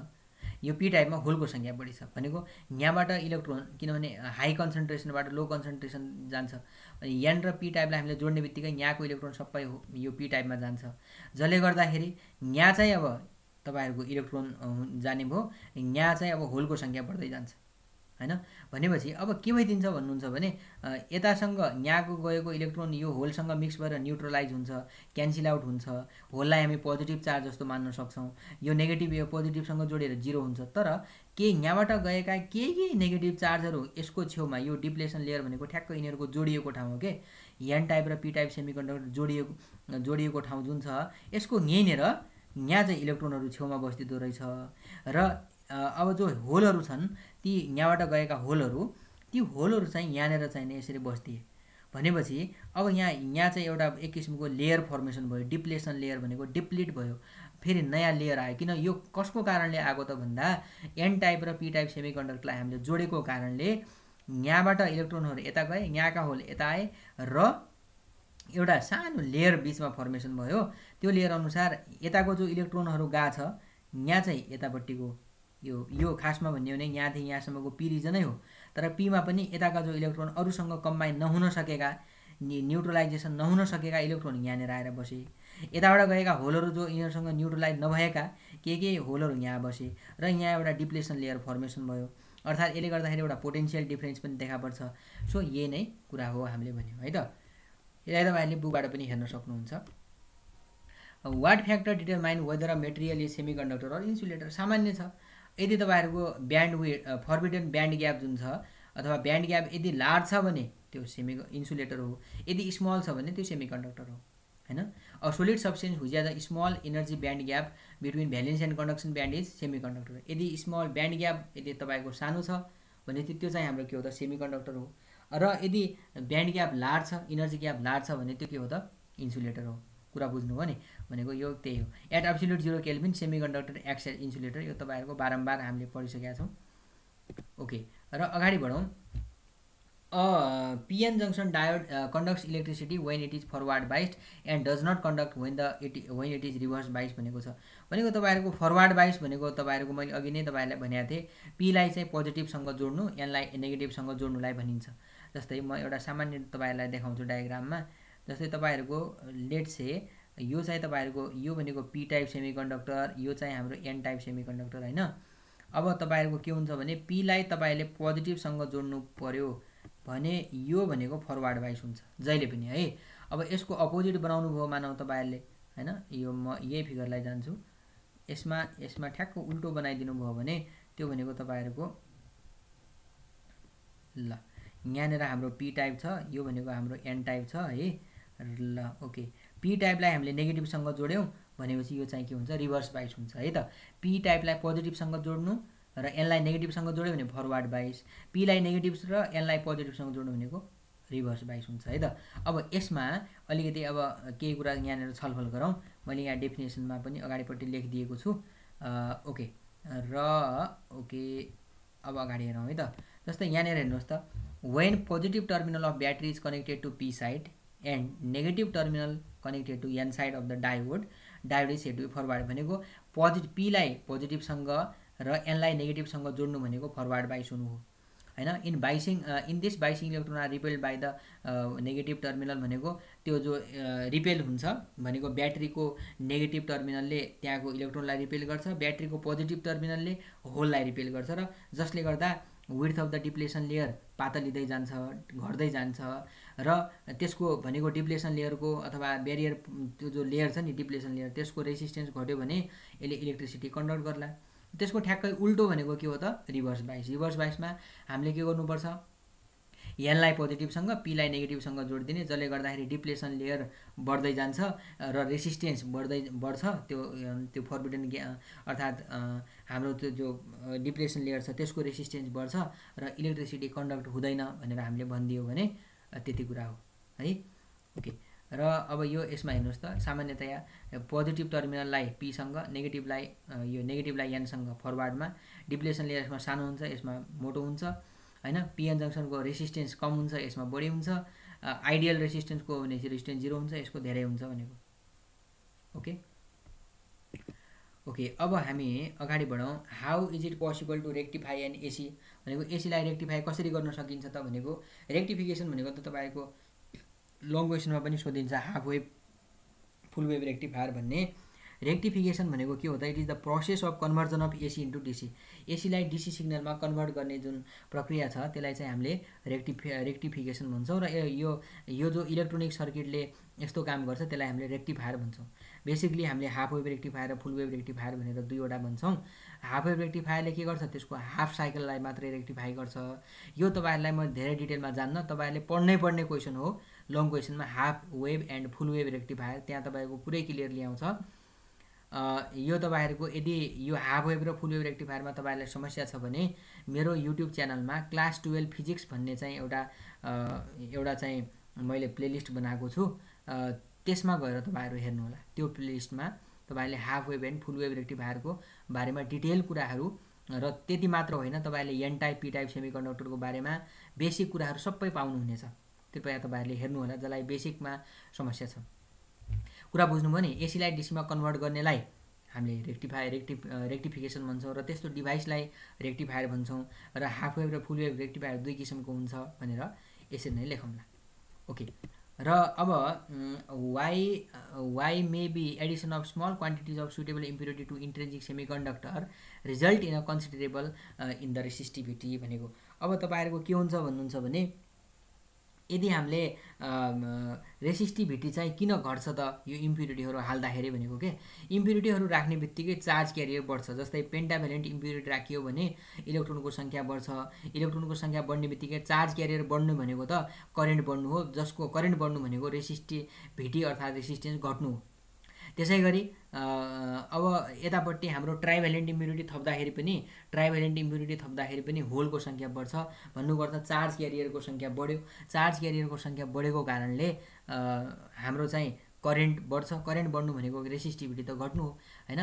यो पी टाइपमा होलको सङ्ख्या बढी छ भनेको यहाँबाट इलेक्ट्रोन किनभने हाई कन्सन्ट्रेसनबाट लो कन्सन्ट्रेसन जान्छ अनि यान र पी टाइपलाई हामीले जोड्ने बित्तिकै यहाँको इलेक्ट्रोन सबै हो यो पी टाइपमा जान्छ जसले गर्दाखेरि यहाँ चाहिँ अब तपाईँहरूको इलेक्ट्रोन जाने भयो यहाँ चाहिँ अब होलको सङ्ख्या बढ्दै जान्छ होइन भनेपछि अब के भइदिन्छ भन्नुहुन्छ भने यतासँग यहाँको गएको इलेक्ट्रोन यो होलसँग मिक्स भएर न्युट्रलाइज हुन्छ क्यान्सिल आउट हुन्छ होललाई हामी पोजिटिभ चार्ज जस्तो मान्न सक्छौँ यो नेगेटिभ यो पोजिटिभसँग जोडेर जिरो हुन्छ तर केही यहाँबाट गएका केही केही नेगेटिभ चार्जहरू यसको छेउमा यो डिप्लेसन लेयर भनेको ठ्याक्क यिनीहरूको जोडिएको ठाउँ हो कि एन टाइप र पी टाइप सेमिकन्डक्टर जोडिएको जोडिएको ठाउँ जुन छ यसको यहीँनिर यहाँ चाहिँ इलेक्ट्रोनहरू छेउमा बस्दिँदो रहेछ र अब जो होलहरू छन् ती यहाँबाट गएका होलहरू ती होलहरू चाहिँ यहाँनिर चाहिँ यसरी बस्दिए भनेपछि अब यहाँ यहाँ चाहिँ एउटा एक किसिमको लेयर फर्मेसन भयो डिप्लेसन लेयर भनेको डिप्लिट भयो फेरि नयाँ लेयर आयो किन यो कसको कारणले आएको त भन्दा एन टाइप र पी टाइप सेमी कन्डक्टरलाई हामीले जोडेको कारणले यहाँबाट इलेक्ट्रोनहरू यता गए यहाँका होल यता आए र एउटा सानो लेयर बिचमा फर्मेसन भयो त्यो लेयर अनुसार यताको जो इलेक्ट्रोनहरू गएको छ यहाँ चाहिँ यतापट्टिको यो यो खासमा भन्यो भने यहाँदेखि यहाँसम्मको पी रिजनै हो तर पीमा पनि यताका जो इलेक्ट्रोन अरूसँग कम्बाइन नहुन सकेका न्युट्रलाइजेसन नहुन सकेका इलेक्ट्रोन यहाँनिर आएर बसे यताबाट गएका होलहरू जो यिनीहरूसँग न्युट्रलाइज नभएका के के होलहरू यहाँ बसे र यहाँ एउटा डिप्लेसन लेयर फर्मेसन भयो अर्थात् यसले गर्दाखेरि एउटा पोटेन्सियल डिफ्रेन्स पनि देखा पर्छ सो यही नै कुरा हो हामीले भन्यौँ है त यसलाई तपाईँहरूले बुकबाट पनि हेर्न सक्नुहुन्छ what factor determine whether a material is semiconductor or insulator सामान्य छ यदि तपाईँहरूको band way forbidden band gap जुन छ अथवा ब्यान्ड ग्याप यदि लार्ज छ भने त्यो सेमी इन्सुलेटर हो यदि स्मल छ भने त्यो सेमी कन्डक्टर हो होइन अब solid substance whose has the small energy band gap between valence and conduction band is semiconductor यदि स्मल ब्यान्ड ग्याप यदि तपाईँको सानो छ भने त्यो चाहिँ हाम्रो के हो त सेमी कन्डक्टर हो र यदि ब्यान्ड ग्याप लार्ज छ इनर्जी ग्याप लार्ज छ भने त्यो के हो त इन्सुलेटर हो कुरा बुझ्नु नि भनेको यो त्यही हो at absolute zero kelvin semiconductor एक्सेल इन्सुलेटर यो तपाईँहरूको बारम्बार हामीले पढिसकेका छौँ ओके र अगाडि बढौँ a PN junction diode conducts electricity when it is forward biased and does not conduct when the it when it is reverse bias भनेको छ भनेको तपाईँहरूको फरवार्ड बाइस भनेको तपाईँहरूको मैले अघि नै तपाईँहरूलाई भनेको थिएँ पीलाई चाहिँ पोजिटिभसँग जोड्नु एनलाई नेगेटिभसँग जोड्नुलाई भनिन्छ जस्तै म एउटा सामान्य तपाईँहरूलाई देखाउँछु डायग्राममा जस्तै तपाईँहरूको लेट्से से यो चाहिँ तपाईँहरूको यो भनेको पी टाइप सेमी कन्डक्टर यो चाहिँ हाम्रो एन टाइप सेमी कन्डक्टर होइन अब तपाईँहरूको के हुन्छ भने पीलाई तपाईँले पोजिटिभसँग जोड्नु पऱ्यो भने यो भनेको फरवार्ड वाइज हुन्छ जहिले पनि है अब यसको अपोजिट बनाउनु भयो मानौ तपाईँहरूले होइन यो म यही फिगरलाई जान्छु यसमा यसमा ठ्याक्क उल्टो बनाइदिनु भयो भने त्यो भनेको तपाईँहरूको ल यहाँनिर हाम्रो पी टाइप छ यो भनेको हाम्रो एन टाइप छ है ल ओके पी टाइपलाई हामीले नेगेटिभसँग जोड्यौँ भनेपछि यो चाहिँ के हुन्छ रिभर्स बाइस हुन्छ है त पी टाइपलाई पोजिटिभसँग जोड्नु र एनलाई नेगेटिभसँग जोड्यो भने फरवार्ड बाइस पीलाई नेगेटिभ र एनलाई पोजिटिभसँग जोड्नु भनेको रिभर्स बाइस हुन्छ है त अब यसमा अलिकति अब केही कुरा यहाँनिर छलफल गरौँ मैले यहाँ डेफिनेसनमा पनि अगाडिपट्टि लेखिदिएको छु ओके र ओके अब अगाडि हेरौँ है त जस्तै यहाँनिर हेर्नुहोस् त when positive terminal of battery is connected to p side and negative terminal connected to n side of the diode diode is head to forward भनेको पोजिटिभ पीलाई पोजिटिभसँग र एनलाई नेगेटिभसँग जोड्नु भनेको फरवर्ड बाइस हुनु हो होइन in biasing in this biasing electron are repelled by the negative terminal भनेको त्यो जो रिपेल uh, हुन्छ भनेको ब्याट्रीको नेगेटिभ टर्मिनलले त्यहाँको इलेक्ट्रोनलाई रिपेल गर्छ ब्याट्रीको पोजिटिभ टर्मिनलले होललाई रिपेल गर्छ र जसले गर्दा width of the depletion layer पातलिँदै जान्छ घट्दै जान्छ र त्यसको भनेको डिप्लेसन लेयरको अथवा ब्यारियर त्यो जो लेयर छ नि डिप्लेसन लेयर त्यसको रेसिस्टेन्स घट्यो भने यसले इलेक्ट्रिसिटी कन्डक्ट गर्ला त्यसको ठ्याक्कै उल्टो भनेको के हो त रिभर्स बाइस रिभर्स बाइसमा हामीले के गर्नुपर्छ एनलाई पोजिटिभसँग पीलाई नेगेटिभसँग जोडिदिने जसले गर्दाखेरि डिप्लेसन लेयर बढ्दै जान्छ र रेसिस्टेन्स बढ्दै बढ्छ त्यो त्यो फर्बिडन ग्या अर्थात् हाम्रो त्यो जो डिप्लेसन लेयर छ त्यसको रेसिस्टेन्स बढ्छ र इलेक्ट्रिसिटी कन्डक्ट हुँदैन भनेर हामीले भनिदियो भने त्यति कुरा हो है ओके र अब यो यसमा हेर्नुहोस् त सामान्यतया पोजिटिभ टर्मिनललाई पीसँग नेगेटिभलाई यो नेगेटिभलाई एनसँग फरवार्डमा डिप्लेसन लेयर यसमा सानो हुन्छ यसमा मोटो हुन्छ होइन पिएन जङ्सनको रेसिस्टेन्स कम हुन्छ यसमा बढी हुन्छ आइडियल रेसिस्टेन्सको हो भने रेसिस्टेन्स जिरो हुन्छ यसको धेरै हुन्छ भनेको ओके ओके अब हामी अगाडि बढौँ how is it possible to rectify an AC भनेको एसीलाई रेक्टिफाई कसरी गर्न सकिन्छ त भनेको रेक्टिफिकेसन भनेको त तपाईँको लङ क्वेसनमा पनि सोधिन्छ half wave full wave rectifier भन्ने रेक्टिफिकेसन भनेको के हो त it is the process of conversion of AC into DC एसीलाई डिसी सिग्नलमा कन्भर्ट गर्ने जुन प्रक्रिया छ त्यसलाई चाहिँ हामीले रेक्टिफि रेक्टिफिकेसन भन्छौँ र यो यो जो इलेक्ट्रोनिक सर्किटले यस्तो काम गर्छ त्यसलाई हामीले रेक्टिफायर भन्छौँ बेसिकली हामीले हाफ वेभ रेक्टिफायर र फुल वेभ रेक्टिफायर भनेर दुईवटा भन्छौँ हाफ वेभ रेक्टिफायरले के गर्छ त्यसको हाफ साइकललाई मात्रै रेक्टिफाई गर्छ यो तपाईँहरूलाई म धेरै डिटेलमा जान्न तपाईँहरूले पढ्नै पर्ने क्वेसन हो लङ क्वेसनमा half wave and full wave rectifier त्यहाँ तपाईँको पुरै क्लियरली आउँछ यो तपाईँहरूको यदि यो हाफ वेभ र फुल वेभ रेक्टिफायरमा तपाईँहरूलाई समस्या छ भने मेरो युट्युब च्यानलमा क्लास टुवेल्भ फिजिक्स भन्ने चाहिँ एउटा एउटा चाहिँ मैले प्लेलिस्ट बनाएको छु त्यसमा गएर तपाईँहरू हेर्नुहोला त्यो प्लेलिस्टमा तपाईँहरूले half wave and full wave रेक्टिफायरको बारेमा डिटेल कुराहरू र त्यति मात्र होइन तपाईँहरूले n type p type semi कन्डक्टरको बारेमा बेसिक कुराहरू सबै पाउनुहुनेछ कृपया तपाईँहरूले हेर्नुहोला जसलाई बेसिकमा समस्या छ कुरा बुझ्नुभयो नि एसीलाई डिसीमा कन्भर्ट गर्नेलाई हामीले रेक्टिफायर रेक्टिफ रेक्टिफिकेसन भन्छौँ र त्यस्तो डिभाइसलाई रेक्टिफायर भन्छौँ र हाफ वेभ र फुल वेभ रेक्टिफायर दुई किसिमको हुन्छ भनेर यसरी नै लेखौँला ओके र अब why why may be addition of small quantities of suitable impurity to intrinsic semiconductor result in a considerable in the resistivity भनेको अब तपाईँहरूको के हुन्छ भन्नुहुन्छ भने यदि हामीले रेसिस्टिभिटी चाहिँ किन घट्छ त यो इम्प्युरिटीहरू हाल्दाखेरि भनेको के इम्प्युरिटीहरू राख्ने बित्तिकै चार्ज क्यारियर बढ्छ जस्तै पेन्टाभेलेन्ट इम्प्युरिटी राखियो भने इलेक्ट्रोनको सङ्ख्या बढ्छ इलेक्ट्रोनको सङ्ख्या बढ्ने बित्तिकै चार्ज क्यारियर बढ्नु भनेको त करेन्ट बढ्नु हो जसको करेन्ट बढ्नु भनेको रेसिस्टिभिटी अर्थात् रेसिस्टेन्स घट्नु हो त्यसै गरी अब यतापट्टि हाम्रो ट्राइभेलेन्ट इम्युनिटी थप्दाखेरि पनि ट्राइभेलेन्ट इम्युनिटी थप्दाखेरि पनि होलको सङ्ख्या बढ्छ भन्नुपर्दा चार्ज क्यारियरको सङ्ख्या बढ्यो चार्ज क्यारियरको सङ्ख्या बढेको कारणले हाम्रो चाहिँ करेन्ट बढ्छ करेन्ट बढ्नु भनेको रेसिस्टिभिटी त घट्नु हो होइन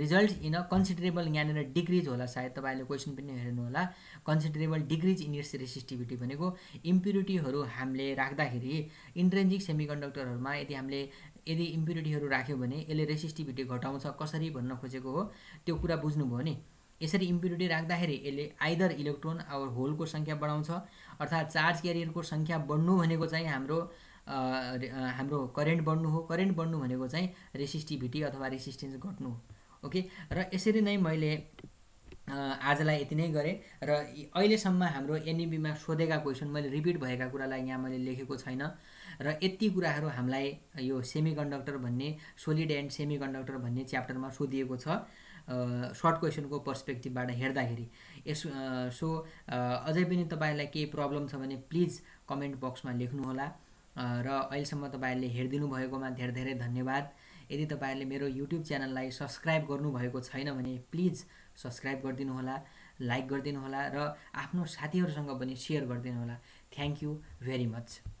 रिजल्ट इन अ कन्सिडरेबल यहाँनिर डिक्रिज होला सायद तपाईँहरूले क्वेसन पनि हेर्नु होला considerable decrease in its resistivity भनेको इम्प्युरिटीहरू हामीले राख्दाखेरि इन्ट्रेन्जिक सेमिकन्डक्टरहरूमा यदि हामीले यदि इम्प्युरिटीहरू राख्यो भने यसले रेसिस्टिभिटी घटाउँछ कसरी भन्न खोजेको हो त्यो कुरा बुझ्नुभयो नि यसरी इम्प्युरिटी राख्दाखेरि यसले आइदर इलेक्ट्रोन आवर होलको सङ्ख्या बढाउँछ अर्थात् चार्ज क्यारियरको सङ्ख्या बढ्नु भनेको चाहिँ हाम्रो हाम्रो करेन्ट बढ्नु हो करेन्ट बढ्नु भनेको चाहिँ रेसिस्टिभिटी अथवा रेसिस्टेन्स घट्नु हो ओके र यसरी नै मैले आजलाई यति नै गरेँ र अहिलेसम्म हाम्रो एनइबीमा सोधेका क्वेसन मैले रिपिट भएका कुरालाई यहाँ मैले लेखेको छैन र यति कुराहरू हामीलाई यो सेमी कन्डक्टर भन्ने सोलिड एन्ड सेमी कन्डक्टर भन्ने च्याप्टरमा सोधिएको छ सर्ट क्वेसनको पर्सपेक्टिभबाट हेर्दाखेरि यस सो अझै पनि तपाईँलाई केही प्रब्लम छ भने प्लिज कमेन्ट बक्समा लेख्नुहोला र अहिलेसम्म तपाईँहरूले हेरिदिनु भएकोमा धेरै धेरै धन्यवाद यदि तपाईँहरूले मेरो युट्युब च्यानललाई सब्सक्राइब गर्नुभएको छैन भने प्लिज सब्सक्राइब गरिदिनुहोला लाइक गरिदिनुहोला र आफ्नो साथीहरूसँग पनि सेयर गरिदिनुहोला थ्याङ्क यू भेरी मच